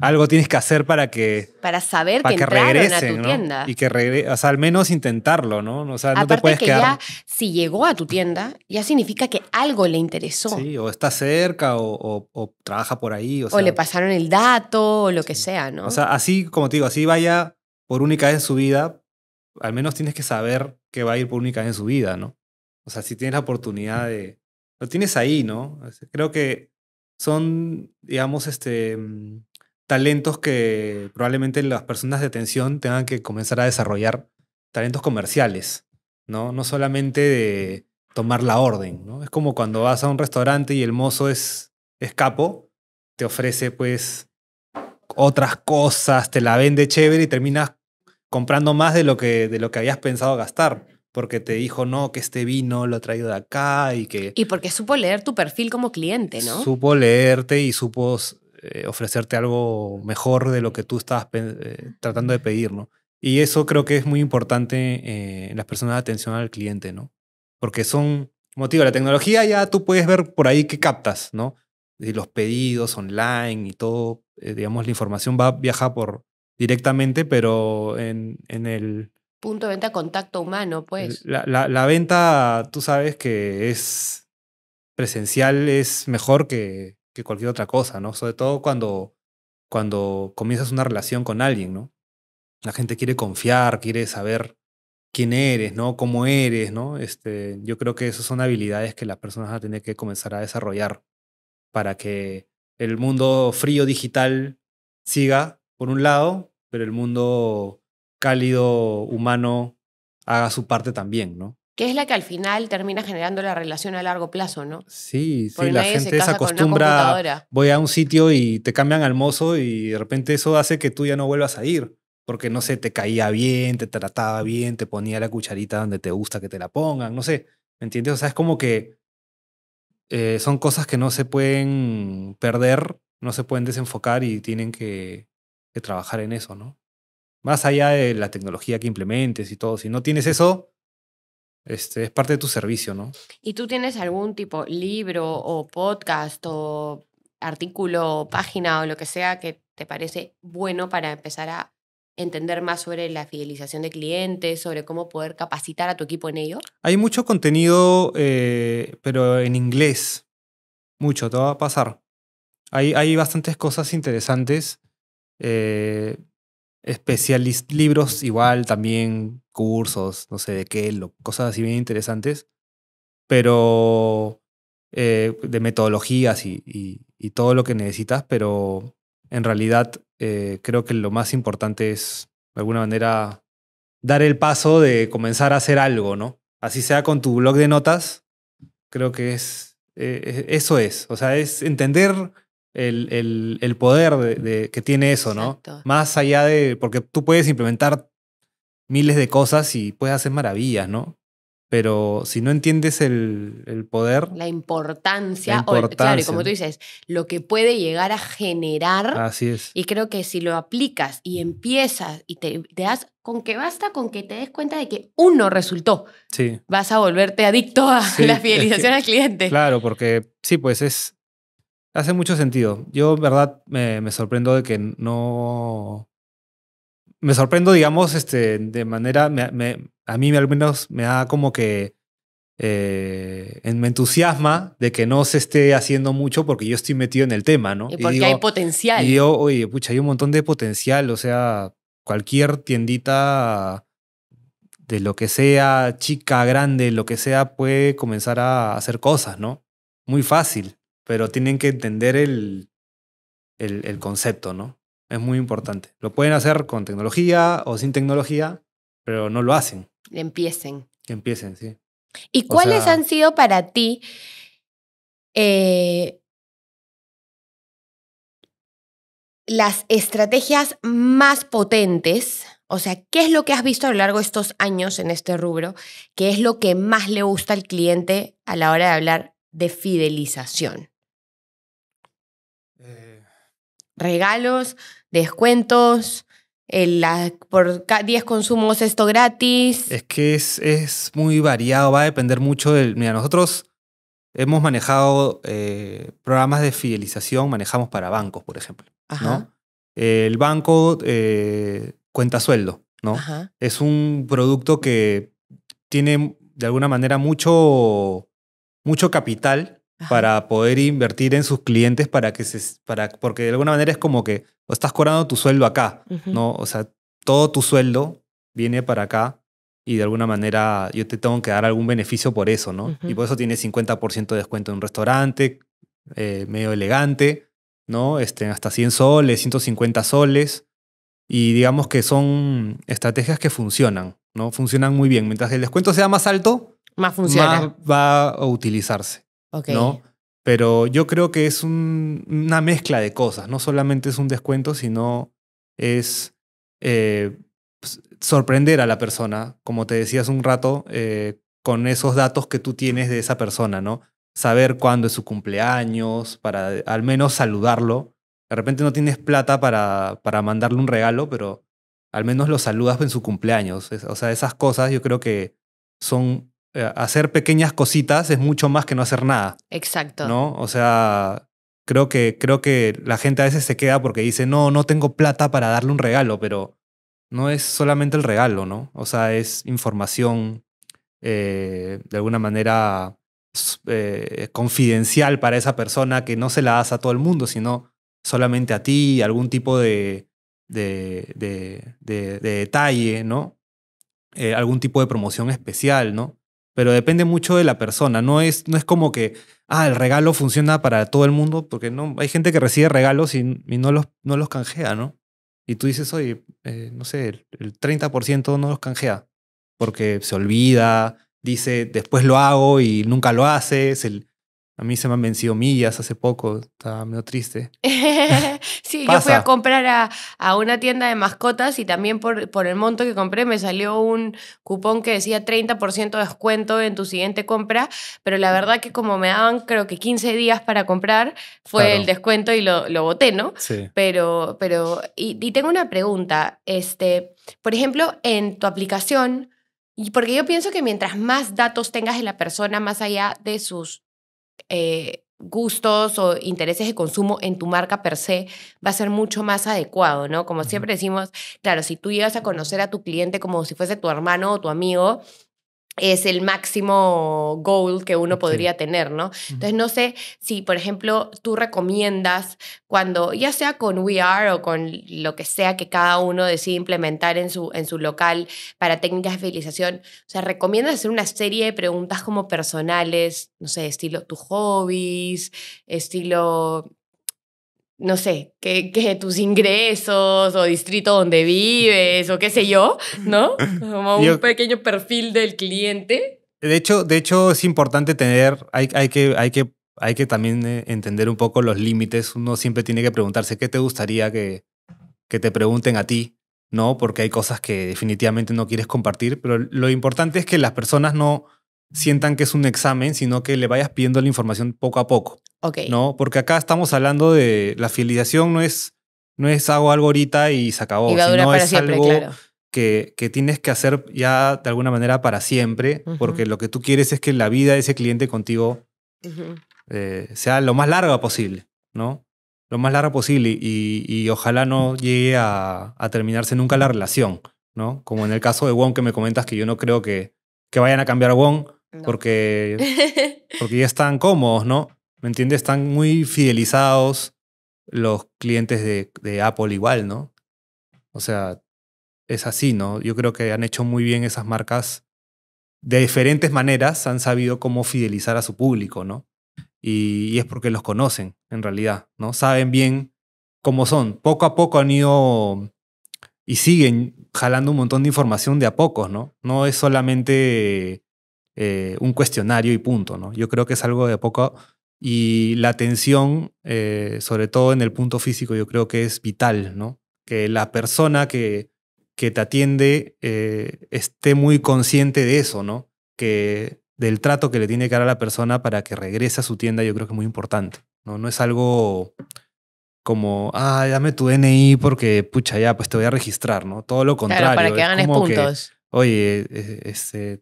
Algo tienes que hacer para que. Para saber para que, que regresen, a tu tienda. Y que regresen. O sea, al menos intentarlo, ¿no? O sea, no te puedes que quedar... Ya, si llegó a tu tienda, ya significa que algo le interesó. Sí, o está cerca, o, trabaja por ahí. O, le pasaron el dato, o lo que sea, ¿no? O sea, así, como te digo, así vaya por única vez en su vida, al menos tienes que saber que va a ir por única vez en su vida, ¿no? O sea, si tienes la oportunidad de. Lo tienes ahí, ¿no? Creo que son, digamos, este, mm, talentos que probablemente las personas de atención tengan que comenzar a desarrollar, talentos comerciales, ¿no? No solamente de tomar la orden, ¿no? Es como cuando vas a un restaurante y el mozo es, capo, te ofrece pues otras cosas, te la vende chévere y terminas comprando más de lo que, de lo que habías pensado gastar porque te dijo, no, que este vino lo ha traído de acá y que... Y porque supo leer tu perfil como cliente, ¿no? Supo leerte y supo eh, ofrecerte algo mejor de lo que tú estabas eh, tratando de pedir, ¿no? Y eso creo que es muy importante en eh, las personas de atención al cliente, ¿no? Porque son motivos. La tecnología ya tú puedes ver por ahí qué captas, ¿no? De los pedidos online y todo, digamos, la información va, viaja por directamente, pero en, en el punto de venta contacto humano, pues. La, venta, tú sabes que es presencial, es mejor que, cualquier otra cosa, ¿no? Sobre todo cuando, cuando comienzas una relación con alguien, ¿no? La gente quiere confiar, quiere saber quién eres, ¿no? Cómo eres, ¿no? Este, yo creo que esas son habilidades que las personas van a tener que comenzar a desarrollar para que el mundo frío digital siga, por un lado, pero el mundo cálido, humano, haga su parte también, ¿no? Que es la que al final termina generando la relación a largo plazo, ¿no? Sí, sí, la gente se, acostumbra. Voy a un sitio y te cambian al mozo y de repente eso hace que tú ya no vuelvas a ir. Porque no sé, te caía bien, te trataba bien, te ponía la cucharita donde te gusta que te la pongan, no sé. ¿Me entiendes? O sea, es como que eh, son cosas que no se pueden perder, no se pueden desenfocar y tienen que trabajar en eso, ¿no? Más allá de la tecnología que implementes y todo, si no tienes eso, este, es parte de tu servicio, ¿no? ¿Y tú tienes algún tipo libro o podcast o artículo o página o lo que sea que te parece bueno para empezar a entender más sobre la fidelización de clientes, sobre cómo poder capacitar a tu equipo en ello? Hay mucho contenido, eh, pero en inglés. Mucho, te va a pasar. Hay, hay bastantes cosas interesantes. Eh, especialistas, libros igual, también cursos, no sé de qué, cosas así bien interesantes, pero eh, de metodologías y, y, todo lo que necesitas, pero en realidad eh, creo que lo más importante es, de alguna manera, dar el paso de comenzar a hacer algo, ¿no? Así sea con tu blog de notas, creo que es, eh, e, eso es, o sea, es entender el, el, poder de, que tiene eso, ¿no? Más allá de, porque tú puedes implementar miles de cosas y puedes hacer maravillas, ¿no? Pero si no entiendes el, el poder... La importancia, O, claro, y como tú dices, lo que puede llegar a generar. Así es. Y creo que si lo aplicas y mm. empiezas y te, das con que basta con que te des cuenta de que uno resultó. Sí. Vas a volverte adicto a la fidelización al cliente. Claro, porque sí, pues es Hace mucho sentido. Yo, verdad, me, sorprendo de que no. Me sorprendo, digamos, este, de manera. Me, a mí, al menos, me da como que. Eh, me entusiasma de que no se esté haciendo mucho porque yo estoy metido en el tema, ¿no? Y porque hay potencial. Y yo, oye, pucha, hay un montón de potencial. O sea, cualquier tiendita de lo que sea, chica, grande, lo que sea, puede comenzar a hacer cosas, ¿no? Muy fácil pero tienen que entender el, concepto, ¿no? Es muy importante. Lo pueden hacer con tecnología o sin tecnología, pero no lo hacen. Empiecen. Empiecen, sí. ¿Y cuáles han sido para ti eh, las estrategias más potentes? O sea, ¿qué es lo que has visto a lo largo de estos años en este rubro? ¿Qué es lo que más le gusta al cliente a la hora de hablar de fidelización? regalos, descuentos, el, eh, la, por 10 consumos esto gratis. Es que es, muy variado, va a depender mucho del... Mira, nosotros hemos manejado eh, programas de fidelización, manejamos para bancos, por ejemplo. El banco eh, cuenta sueldo, ¿no? Es un producto que tiene de alguna manera mucho, mucho capital para poder invertir en sus clientes para que se para porque de alguna manera es como que estás cobrando tu sueldo acá, ¿no? O sea, todo tu sueldo viene para acá y de alguna manera yo te tengo que dar algún beneficio por eso, ¿no? Y por eso tienes 50% de descuento en un restaurante, eh, medio elegante, ¿no? Este, hasta 100 soles, 150 soles. Y digamos que son estrategias que funcionan, ¿no? Funcionan muy bien. Mientras el descuento sea más alto, Más va a utilizarse. ¿no? Pero yo creo que es una mezcla de cosas. No solamente es un descuento, sino es eh, pues, sorprender a la persona, como te decías un rato, eh, con esos datos que tú tienes de esa persona, ¿no? Saber cuándo es su cumpleaños, para al menos saludarlo. De repente no tienes plata para, para mandarle un regalo, pero al menos lo saludas en su cumpleaños. o sea, esas cosas yo creo que son eh, hacer pequeñas cositas es mucho más que no hacer nada. Exacto. ¿No? O sea, creo que, creo que la gente a veces se queda porque dice, no, no tengo plata para darle un regalo, pero no es solamente el regalo, ¿no? O sea, es información eh, de alguna manera eh, confidencial para esa persona que no se la das a todo el mundo, sino solamente a ti, algún tipo de, de, de, de detalle, ¿no? Eh, algún tipo de promoción especial, ¿no? pero depende mucho de la persona. No es, no es como que, ah, el regalo funciona para todo el mundo, porque no, hay gente que recibe regalos y, no, los, no los canjea, ¿no? Y tú dices, oye, eh, no sé, el, 30% no los canjea, porque se olvida, dice, después lo hago y nunca lo haces, el a mí se me han vencido millas hace poco, estaba medio triste. sí, yo fui a comprar a, una tienda de mascotas y también por, por el monto que compré me salió un cupón que decía 30% de descuento en tu siguiente compra, pero la verdad que como me daban creo que 15 días para comprar, fue el descuento y lo, lo boté, ¿no? Sí. Pero, pero y, tengo una pregunta, este, por ejemplo, en tu aplicación, porque yo pienso que mientras más datos tengas de la persona, más allá de sus eh, gustos o intereses de consumo en tu marca per se va a ser mucho más adecuado, ¿no? Como siempre decimos, claro, si tú ibas a conocer a tu cliente como si fuese tu hermano o tu amigo, es el máximo goal que uno podría tener, ¿no? Entonces, no sé si, por ejemplo, tú recomiendas cuando, ya sea con We Are o con lo que sea que cada uno decide implementar en su, en su local para técnicas de fidelización, o sea, recomiendas hacer una serie de preguntas como personales, no sé, estilo tus hobbies, estilo no sé, que, tus ingresos o distrito donde vives o qué sé yo, ¿no? Como un pequeño perfil del cliente. De hecho, de hecho es importante tener, hay, hay, que, hay, que, hay que también eh, entender un poco los límites. Uno siempre tiene que preguntarse qué te gustaría que, que te pregunten a ti, ¿no? Porque hay cosas que definitivamente no quieres compartir, pero lo importante es que las personas no, sientan que es un examen, sino que le vayas pidiendo la información poco a poco. ¿No? Porque acá estamos hablando de la filiación no es, no es hago algo ahorita y se acabó. es algo que, tienes que hacer ya de alguna manera para siempre, porque lo que tú quieres es que la vida de ese cliente contigo eh, sea lo más larga posible, ¿no? Lo más larga posible y, ojalá no llegue a, terminarse nunca la relación, ¿no? Como en el caso de Wong que me comentas que yo no creo que, que vayan a cambiar a Wong, porque, porque ya están cómodos, ¿no? ¿Me entiendes? Están muy fidelizados los clientes de, Apple igual, ¿no? O sea, es así, ¿no? Yo creo que han hecho muy bien esas marcas. De diferentes maneras han sabido cómo fidelizar a su público, ¿no? y es porque los conocen, en realidad, ¿no? Saben bien cómo son. Poco a poco han ido y siguen jalando un montón de información de a pocos, ¿no? No es solamente eh, un cuestionario y punto, ¿no? Yo creo que es algo de poco... Y la atención, eh, sobre todo en el punto físico, yo creo que es vital, ¿no? Que la persona que, que te atiende eh, esté muy consciente de eso, ¿no? Que del trato que le tiene que dar a la persona para que regrese a su tienda, yo creo que es muy importante, ¿no? No es algo como, ah, dame tu DNI porque, pucha, ya, pues te voy a registrar, ¿no? Todo lo contrario. para que hagan puntos. Oye, e, e, este,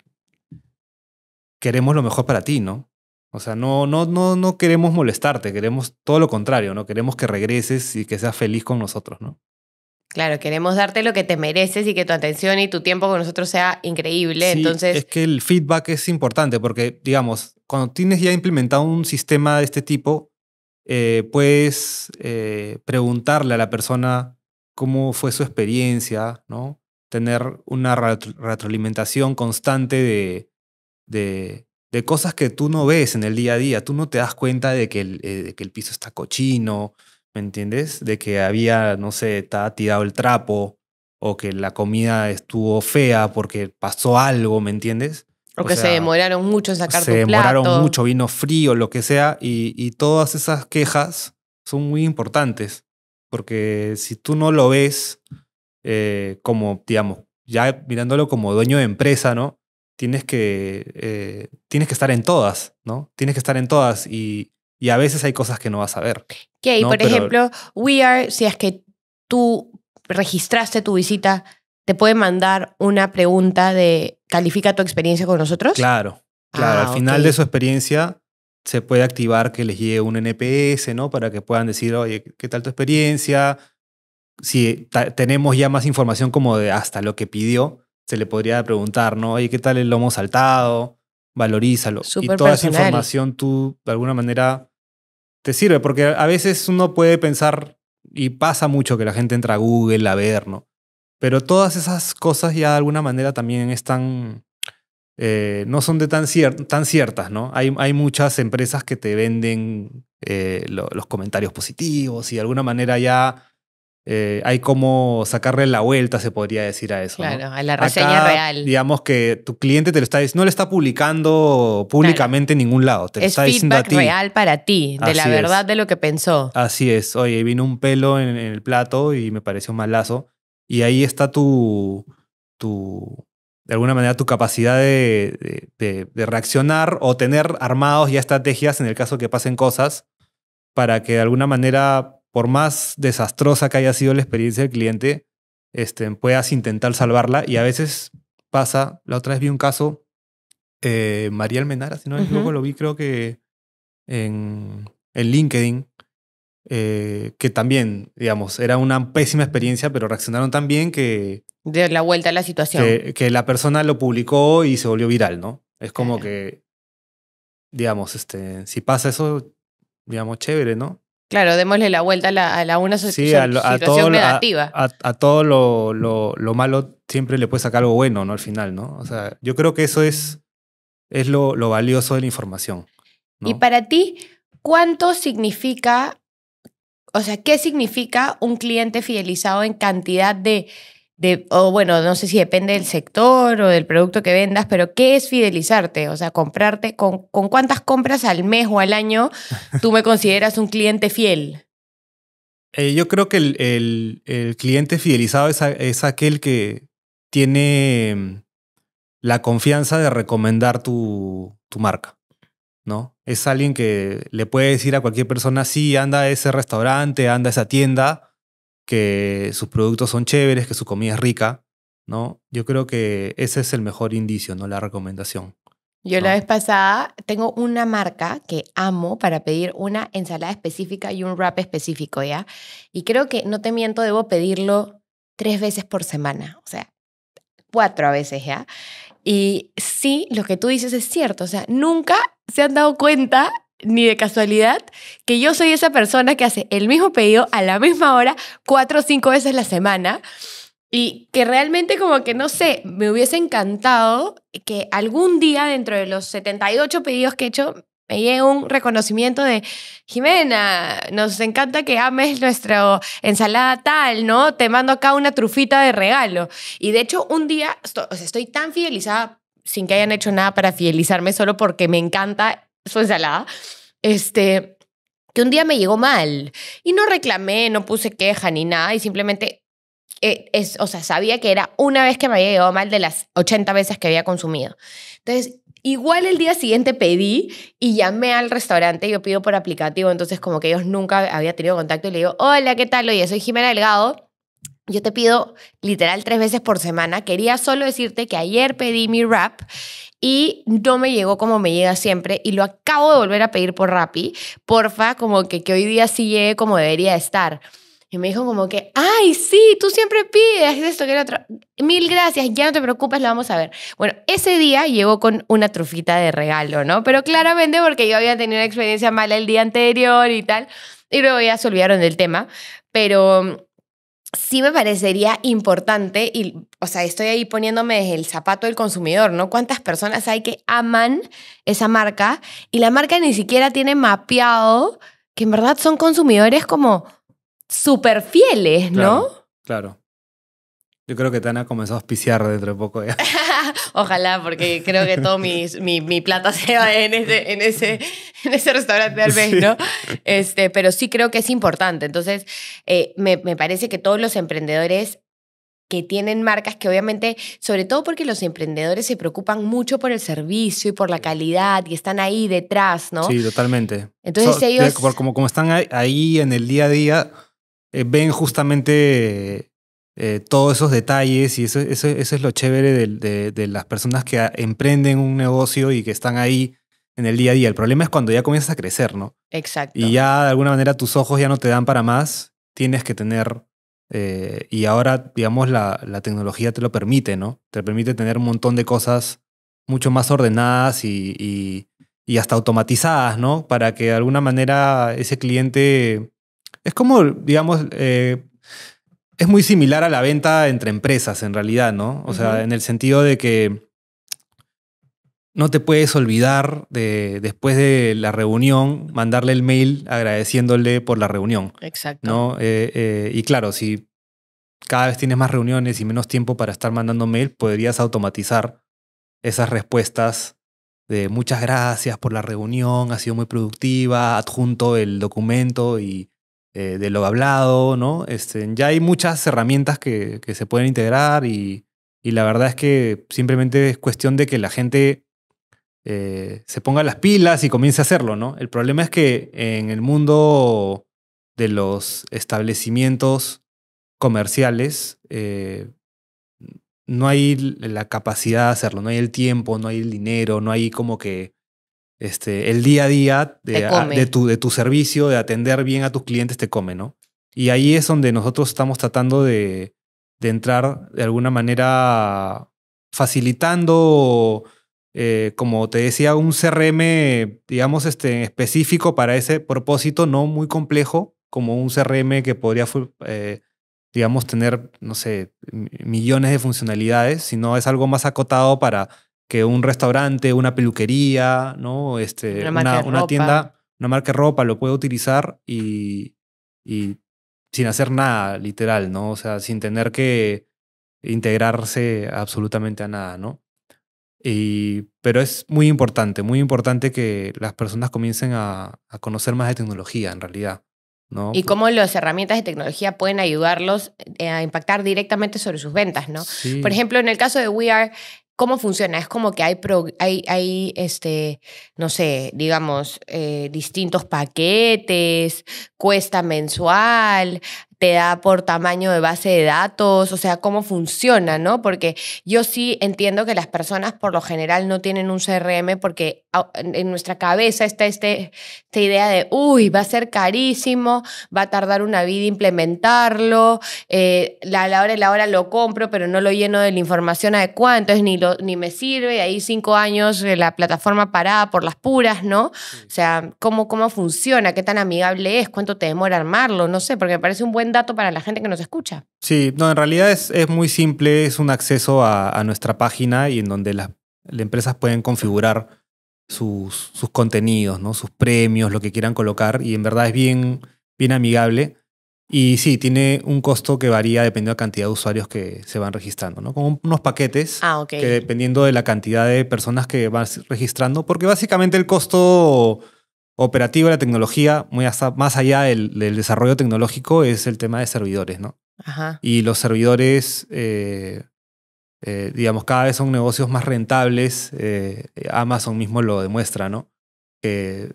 queremos lo mejor para ti, ¿no? O sea, no, no, no, no queremos molestarte, queremos todo lo contrario, ¿no? Queremos que regreses y que seas feliz con nosotros, ¿no? Claro, queremos darte lo que te mereces y que tu atención y tu tiempo con nosotros sea increíble. Es que el feedback es importante porque, digamos, cuando tienes ya implementado un sistema de este tipo, eh, puedes eh, preguntarle a la persona cómo fue su experiencia, ¿no? Tener una retroalimentación constante de, de, cosas que tú no ves en el día a día. Tú no te das cuenta eh, de que el, piso está cochino, ¿me entiendes? De que había, no sé, estaba tirado el trapo o que la comida estuvo fea porque pasó algo, ¿me entiendes? O, que se demoraron mucho en sacar se demoraron mucho, vino frío, lo que sea, y, todas esas quejas son muy importantes, porque si tú no lo ves eh, como, digamos, ya mirándolo como dueño de empresa, ¿no? tienes que, eh, tienes que estar en todas, ¿no? Tienes que estar en todas y, a veces hay cosas que no vas a ver. Que, por ejemplo, We Are, si es que tú registraste tu visita, te puede mandar una pregunta de califica tu experiencia con nosotros. Claro, claro. al ah, final de su experiencia se puede activar que les llegue un NPS, ¿no? Para que puedan decir, oye, ¿qué tal tu experiencia? Si tenemos ya más información como de hasta lo que pidió, se le podría preguntar, ¿no? Oye, ¿qué tal el lomo saltado? Valorízalo. y toda esa información tú, de alguna manera, te sirve, porque a veces uno puede pensar, y pasa mucho que la gente entra a Google a ver, ¿no? Pero todas esas cosas ya de alguna manera también están, eh, no son de tan, tan ciertas, ¿no? Hay, hay muchas empresas que te venden eh, los comentarios positivos y de alguna manera ya eh, hay como sacarle la vuelta, se podría decir a eso. Claro, a la reseña real. Digamos que tu cliente te lo está no le está publicando públicamente en ningún lado, te es está diciendo a ti. real para ti, de la verdad de lo que pensó. Así es. Oye, vino un pelo en, el plato y me pareció un malazo. Y ahí está tu, tu, de alguna manera tu capacidad de, de, reaccionar o tener armados ya estrategias en el caso que pasen cosas para que de alguna manera por más desastrosa que haya sido la experiencia del cliente, este, puedas intentar salvarla. Y a veces pasa, la otra vez vi un caso, eh, María Almenara, si no me lo vi creo que en, LinkedIn, eh, que también, digamos, era una pésima experiencia, pero reaccionaron tan bien que... De la vuelta a la situación. Que, la persona lo publicó y se volvió viral, ¿no? Es como que, digamos, este, si pasa eso, digamos, chévere, ¿no? Claro, démosle la vuelta a la, una sociedad situación negativa. A, a todo lo, malo siempre le puedes sacar algo bueno, ¿no? Al final, ¿no? O sea, yo creo que eso es, es lo, lo valioso de la información. Y para ti, ¿cuánto significa, o sea, qué significa un cliente fidelizado en cantidad de o bueno, no sé si depende del sector o del producto que vendas, pero ¿qué es fidelizarte? O sea, comprarte, con, cuántas compras al mes o al año tú me consideras un cliente fiel? Eh, yo creo que el, cliente fidelizado es, aquel que tiene mm, la confianza de recomendar tu, tu marca, ¿no? Es alguien que le puede decir a cualquier persona, sí, anda a ese restaurante, anda a esa tienda, que sus productos son chéveres, que su comida es rica, ¿no? Yo creo que ese es el mejor indicio, ¿no? La recomendación. Yo la vez pasada tengo una marca que amo para pedir una ensalada específica y un wrap específico, ¿ya? Y creo que, no te miento, debo pedirlo tres veces por semana, o sea, cuatro a veces, ¿ya? Y sí, lo que tú dices es cierto, o sea, nunca se han dado cuenta ni de casualidad que yo soy esa persona que hace el mismo pedido a la misma hora cuatro o cinco veces la semana y que realmente como que no sé, me hubiese encantado que algún día dentro de los 78 pedidos que he hecho me llegue un reconocimiento de Jimena, nos encanta que ames nuestra ensalada tal, ¿no? Te mando acá una trufita de regalo. Y de hecho un día, estoy tan fidelizada sin que hayan hecho nada para fidelizarme, solo porque me encanta su ensalada, este, que un día me llegó mal y no reclamé, no puse queja ni nada y simplemente, eh, es, o sea, sabía que era una vez que me había llegado mal de las 80 veces que había consumido. Entonces, igual el día siguiente pedí y llamé al restaurante, yo pido por aplicativo, entonces como que ellos nunca había tenido contacto y le digo, hola, ¿qué tal? Oye, soy Jimena Delgado yo te pido literal tres veces por semana. Quería solo decirte que ayer pedí mi rap y no me llegó como me llega siempre y lo acabo de volver a pedir por Rappi. Porfa, como que, que hoy día sí llegue como debería estar. Y me dijo como que, ay, sí, tú siempre pides esto, que era otro. Mil gracias, ya no te preocupes, lo vamos a ver. Bueno, ese día llegó con una trufita de regalo, ¿no? Pero claramente porque yo había tenido una experiencia mala el día anterior y tal. Y luego ya se olvidaron del tema. Pero sí me parecería importante, y, o sea, estoy ahí poniéndome desde el zapato del consumidor, ¿no? ¿Cuántas personas hay que aman esa marca y la marca ni siquiera tiene mapeado que en verdad son consumidores como super fieles, ¿no? Claro, claro. Yo creo que te van a a auspiciar dentro de poco Ojalá, porque creo que todo mi, mi, plata se va en ese, en ese, en ese restaurante al mes, ¿no? Este, pero sí creo que es importante. Entonces, eh, me, parece que todos los emprendedores que tienen marcas que obviamente, sobre todo porque los emprendedores se preocupan mucho por el servicio y por la calidad y están ahí detrás, ¿no? Sí, totalmente. Entonces ellos... Como, como están ahí en el día a día, eh, ven justamente eh, todos esos detalles y eso, eso, es lo chévere de, de, las personas que emprenden un negocio y que están ahí en el día a día. El problema es cuando ya comienzas a crecer, ¿no? Exacto. Y ya de alguna manera tus ojos ya no te dan para más, tienes que tener, eh, y ahora digamos la, tecnología te lo permite, ¿no? Te permite tener un montón de cosas mucho más ordenadas y, hasta automatizadas, ¿no? Para que de alguna manera ese cliente... Es como, digamos, eh, es muy similar a la venta entre empresas, en realidad, ¿no? O sea, en el sentido de que no te puedes olvidar de, después de la reunión, mandarle el mail agradeciéndole por la reunión. Exacto. ¿no? Eh, eh, y claro, si cada vez tienes más reuniones y menos tiempo para estar mandando mail, podrías automatizar esas respuestas de muchas gracias por la reunión, ha sido muy productiva, adjunto el documento y eh, de lo hablado, ¿no? Este, ya hay muchas herramientas que, se pueden integrar y, la verdad es que simplemente es cuestión de que la gente eh, se ponga las pilas y comience a hacerlo, ¿no? El problema es que en el mundo de los establecimientos comerciales eh, no hay la capacidad de hacerlo, no hay el tiempo, no hay el dinero, no hay como que este, el día a día de, tu, de tu servicio, de atender bien a tus clientes, te come, ¿no? Y ahí es donde nosotros estamos tratando de, de entrar de alguna manera facilitando, eh, como te decía, un CRM, digamos, este, específico para ese propósito, no muy complejo, como un CRM que podría, eh, digamos, tener, no sé, millones de funcionalidades, sino es algo más acotado para que un restaurante, una peluquería, ¿no? Este, una, tienda, una marca de ropa lo puede utilizar y, y sin hacer nada, literal, ¿no? O sea, sin tener que integrarse absolutamente a nada, ¿no? Y, pero es muy importante, muy importante que las personas comiencen a, a conocer más de tecnología, en realidad. ¿no? Y cómo las herramientas de tecnología pueden ayudarlos eh, a impactar directamente sobre sus ventas, ¿no? Por ejemplo, en el caso de We Are, ¿Cómo funciona? Es como que hay, hay, hay este, no sé, digamos, eh, distintos paquetes, cuesta mensual, te da por tamaño de base de datos, o sea, cómo funciona, ¿no? Porque yo sí entiendo que las personas por lo general no tienen un CRM porque ah, en nuestra cabeza está este, esta idea de, uy, va a ser carísimo, va a tardar una vida implementarlo, eh, a la, hora y la hora lo compro, pero no lo lleno de la información adecuada, entonces ni, lo, ni me sirve, y ahí cinco años eh, la plataforma parada por las puras, ¿no? O sea, ¿cómo, cómo funciona, qué tan amigable es, cuánto te demora armarlo, no sé, porque me parece un buen dato para la gente que nos escucha. Sí, no, en realidad es, es muy simple, es un acceso a, nuestra página y en donde las, empresas pueden configurar sus, sus, contenidos, ¿no? sus premios, lo que quieran colocar y en verdad es bien, bien amigable. Y sí, tiene un costo que varía dependiendo de la cantidad de usuarios que se van registrando, ¿no? Con unos paquetes ah, que dependiendo de la cantidad de personas que van registrando, porque básicamente el costo operativo la tecnología, muy más allá del, desarrollo tecnológico, es el tema de servidores, ¿no? Ajá. Y los servidores, eh, eh, digamos, cada vez son negocios más rentables. Eh, Amazon mismo lo demuestra, ¿no? Que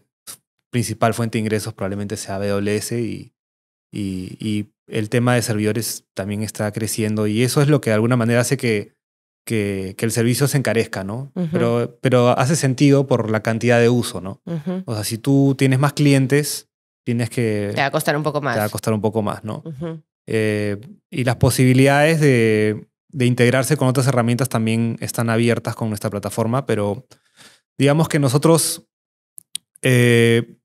principal fuente de ingresos probablemente sea AWS y, y el tema de servidores también está creciendo y eso es lo que de alguna manera hace que que, el servicio se encarezca, ¿no? pero, pero hace sentido por la cantidad de uso, ¿no? O sea, si tú tienes más clientes, tienes que... Te va a costar un poco más. Te va a costar un poco más, ¿no? Eh, y las posibilidades de, integrarse con otras herramientas también están abiertas con nuestra plataforma, pero digamos que nosotros eh,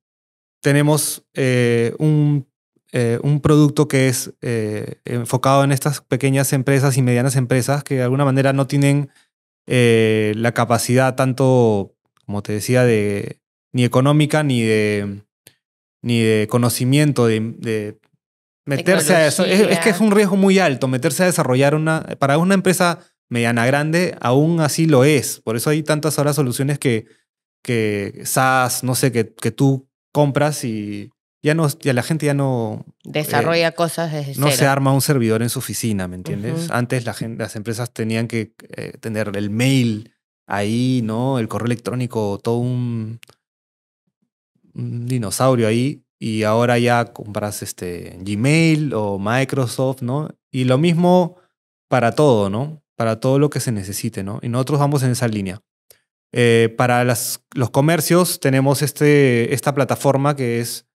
tenemos eh, un eh, un producto que es eh, enfocado en estas pequeñas empresas y medianas empresas que de alguna manera no tienen eh, la capacidad tanto, como te decía, de, ni económica ni de, ni de conocimiento de, meterse a eso. Es, que es un riesgo muy alto meterse a desarrollar una, para una empresa mediana grande, aún así lo es. Por eso hay tantas horas soluciones que, que SaaS, no sé, que tú compras y ya no, ya la gente ya no... Desarrolla eh, cosas No se arma un servidor en su oficina, ¿me entiendes? Antes las empresas tenían que eh, tener el mail ahí, ¿no? El correo electrónico, todo un, dinosaurio ahí. Y ahora ya compras este, Gmail o Microsoft, ¿no? Y lo mismo para todo, ¿no? Para todo lo que se necesite, ¿no? Y nosotros vamos en esa línea. Eh, para los comercios tenemos este, esta plataforma que es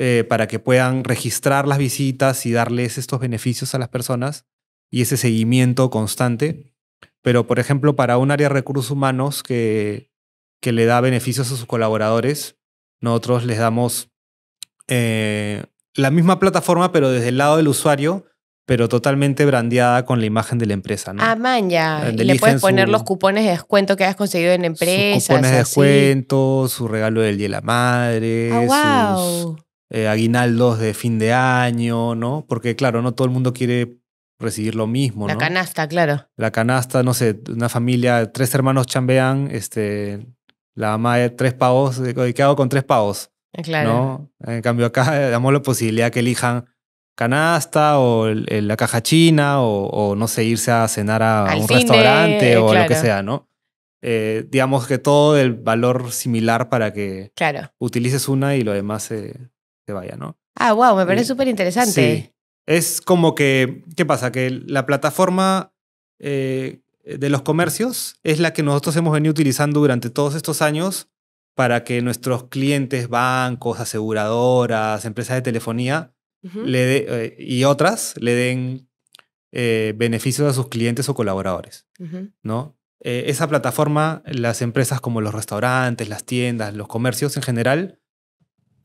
eh, para que puedan registrar las visitas y darles estos beneficios a las personas y ese seguimiento constante. Pero, por ejemplo, para un área de recursos humanos que, que le da beneficios a sus colaboradores, nosotros les damos eh, la misma plataforma, pero desde el lado del usuario, pero totalmente brandeada con la imagen de la empresa. ¿no? Ah, man, ya. Eh, le puedes poner los cupones de descuento que hayas conseguido en empresas. Sus cupones de descuento, su regalo del Día de la Madre. wow. Ah, eh, aguinaldos de fin de año, ¿no? Porque claro, no todo el mundo quiere recibir lo mismo. La canasta, claro. La canasta, no sé, una familia, tres hermanos chambean, este, la mamá de tres pavos, ¿qué hago con tres pavos? Eh, claro. ¿no? En cambio acá damos la posibilidad que elijan canasta o la caja china o, no sé, irse a cenar a, un restaurante o lo que sea, ¿no? Eh, digamos que todo el valor similar para que utilices una y lo demás se, vaya, ¿no? Ah, wow, me parece eh, súper interesante. Sí. Es como que, ¿qué pasa? Que la plataforma eh, de los comercios es la que nosotros hemos venido utilizando durante todos estos años para que nuestros clientes, bancos, aseguradoras, empresas de telefonía le de, eh, y otras le den beneficios a sus clientes o colaboradores. ¿no? esa plataforma, las empresas como los restaurantes, las tiendas, los comercios en general,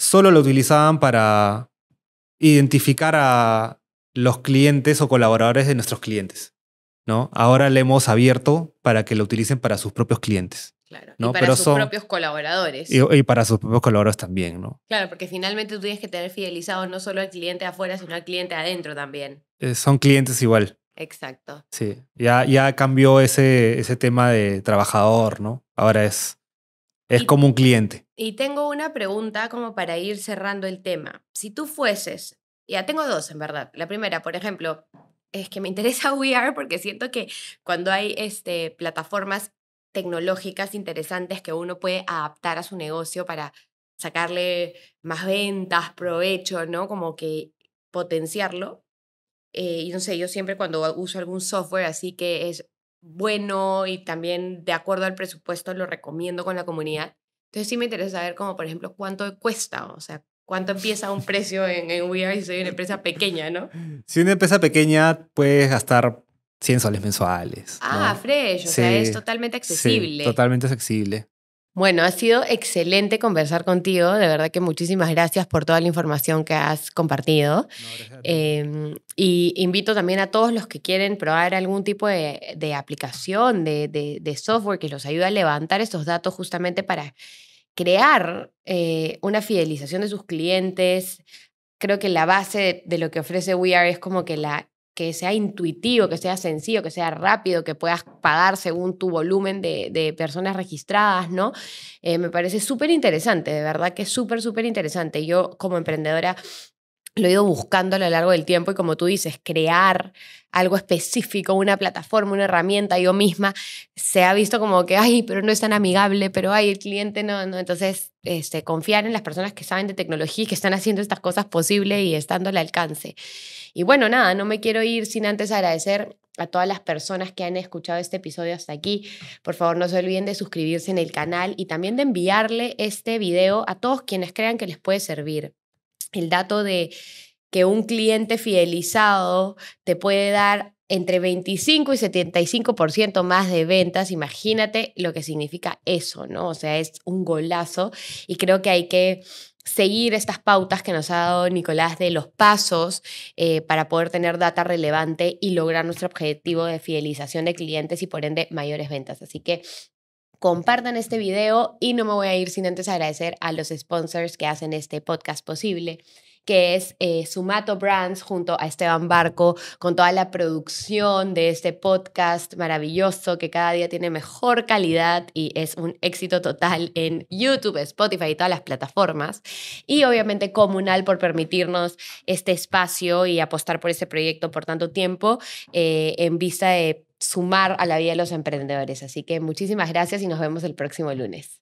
solo lo utilizaban para identificar a los clientes o colaboradores de nuestros clientes. ¿no? Ahora le hemos abierto para que lo utilicen para sus propios clientes. Claro. para sus propios colaboradores. Y, para sus propios colaboradores también, ¿no? Claro, porque finalmente tú tienes que tener fidelizado no solo al cliente afuera, sino al cliente adentro también. Eh, son clientes igual. Exacto. Sí, ya, ya cambió ese, ese tema de trabajador, ¿no? Ahora es es como un cliente. Y tengo una pregunta como para ir cerrando el tema. Si tú fueses, ya tengo dos en verdad. La primera, por ejemplo, es que me interesa VR porque siento que cuando hay este, plataformas tecnológicas interesantes que uno puede adaptar a su negocio para sacarle más ventas, provecho, ¿no? Como que potenciarlo. Eh, y no sé, yo siempre cuando uso algún software así que es bueno y también de acuerdo al presupuesto lo recomiendo con la comunidad. Entonces sí me interesa saber como, por ejemplo, cuánto cuesta, o sea, cuánto empieza un precio en, en si soy una empresa pequeña, ¿no? Si una empresa pequeña puedes gastar 100 soles mensuales. Ah, fresh, o sea, es totalmente accesible. totalmente accesible. Bueno, ha sido excelente conversar contigo. De verdad que muchísimas gracias por toda la información que has compartido. Em, y invito también a todos los que quieren probar algún tipo de, aplicación, de, software que los ayude a levantar esos datos justamente para crear eh, una fidelización de sus clientes. Creo que la base de, lo que ofrece We Are es como que la que sea intuitivo, que sea sencillo, que sea rápido, que puedas pagar según tu volumen de, personas registradas, ¿no? Eh, me parece súper interesante, de verdad que es súper, súper interesante. Yo como emprendedora lo he ido buscando a lo largo del tiempo y como tú dices, crear algo específico, una plataforma, una herramienta, yo misma, se ha visto como que, ay, pero no es tan amigable, pero ay, el cliente no, no. Entonces, este, confiar en las personas que saben de tecnología y que están haciendo estas cosas posibles y estando al alcance. Y bueno, nada, no me quiero ir sin antes agradecer a todas las personas que han escuchado este episodio hasta aquí. Por favor, no se olviden de suscribirse en el canal y también de enviarle este video a todos quienes crean que les puede servir. El dato de que un cliente fidelizado te puede dar entre 25 y 75% más de ventas. Imagínate lo que significa eso, ¿no? O sea, es un golazo y creo que hay que seguir estas pautas que nos ha dado Nicolás de los pasos eh, para poder tener data relevante y lograr nuestro objetivo de fidelización de clientes y por ende mayores ventas. Así que compartan este video y no me voy a ir sin antes agradecer a los sponsors que hacen este podcast posible que es eh, Sumato Brands junto a Esteban Barco, con toda la producción de este podcast maravilloso que cada día tiene mejor calidad y es un éxito total en YouTube, Spotify y todas las plataformas. Y obviamente Comunal por permitirnos este espacio y apostar por este proyecto por tanto tiempo eh, en vista de sumar a la vida de los emprendedores. Así que muchísimas gracias y nos vemos el próximo lunes.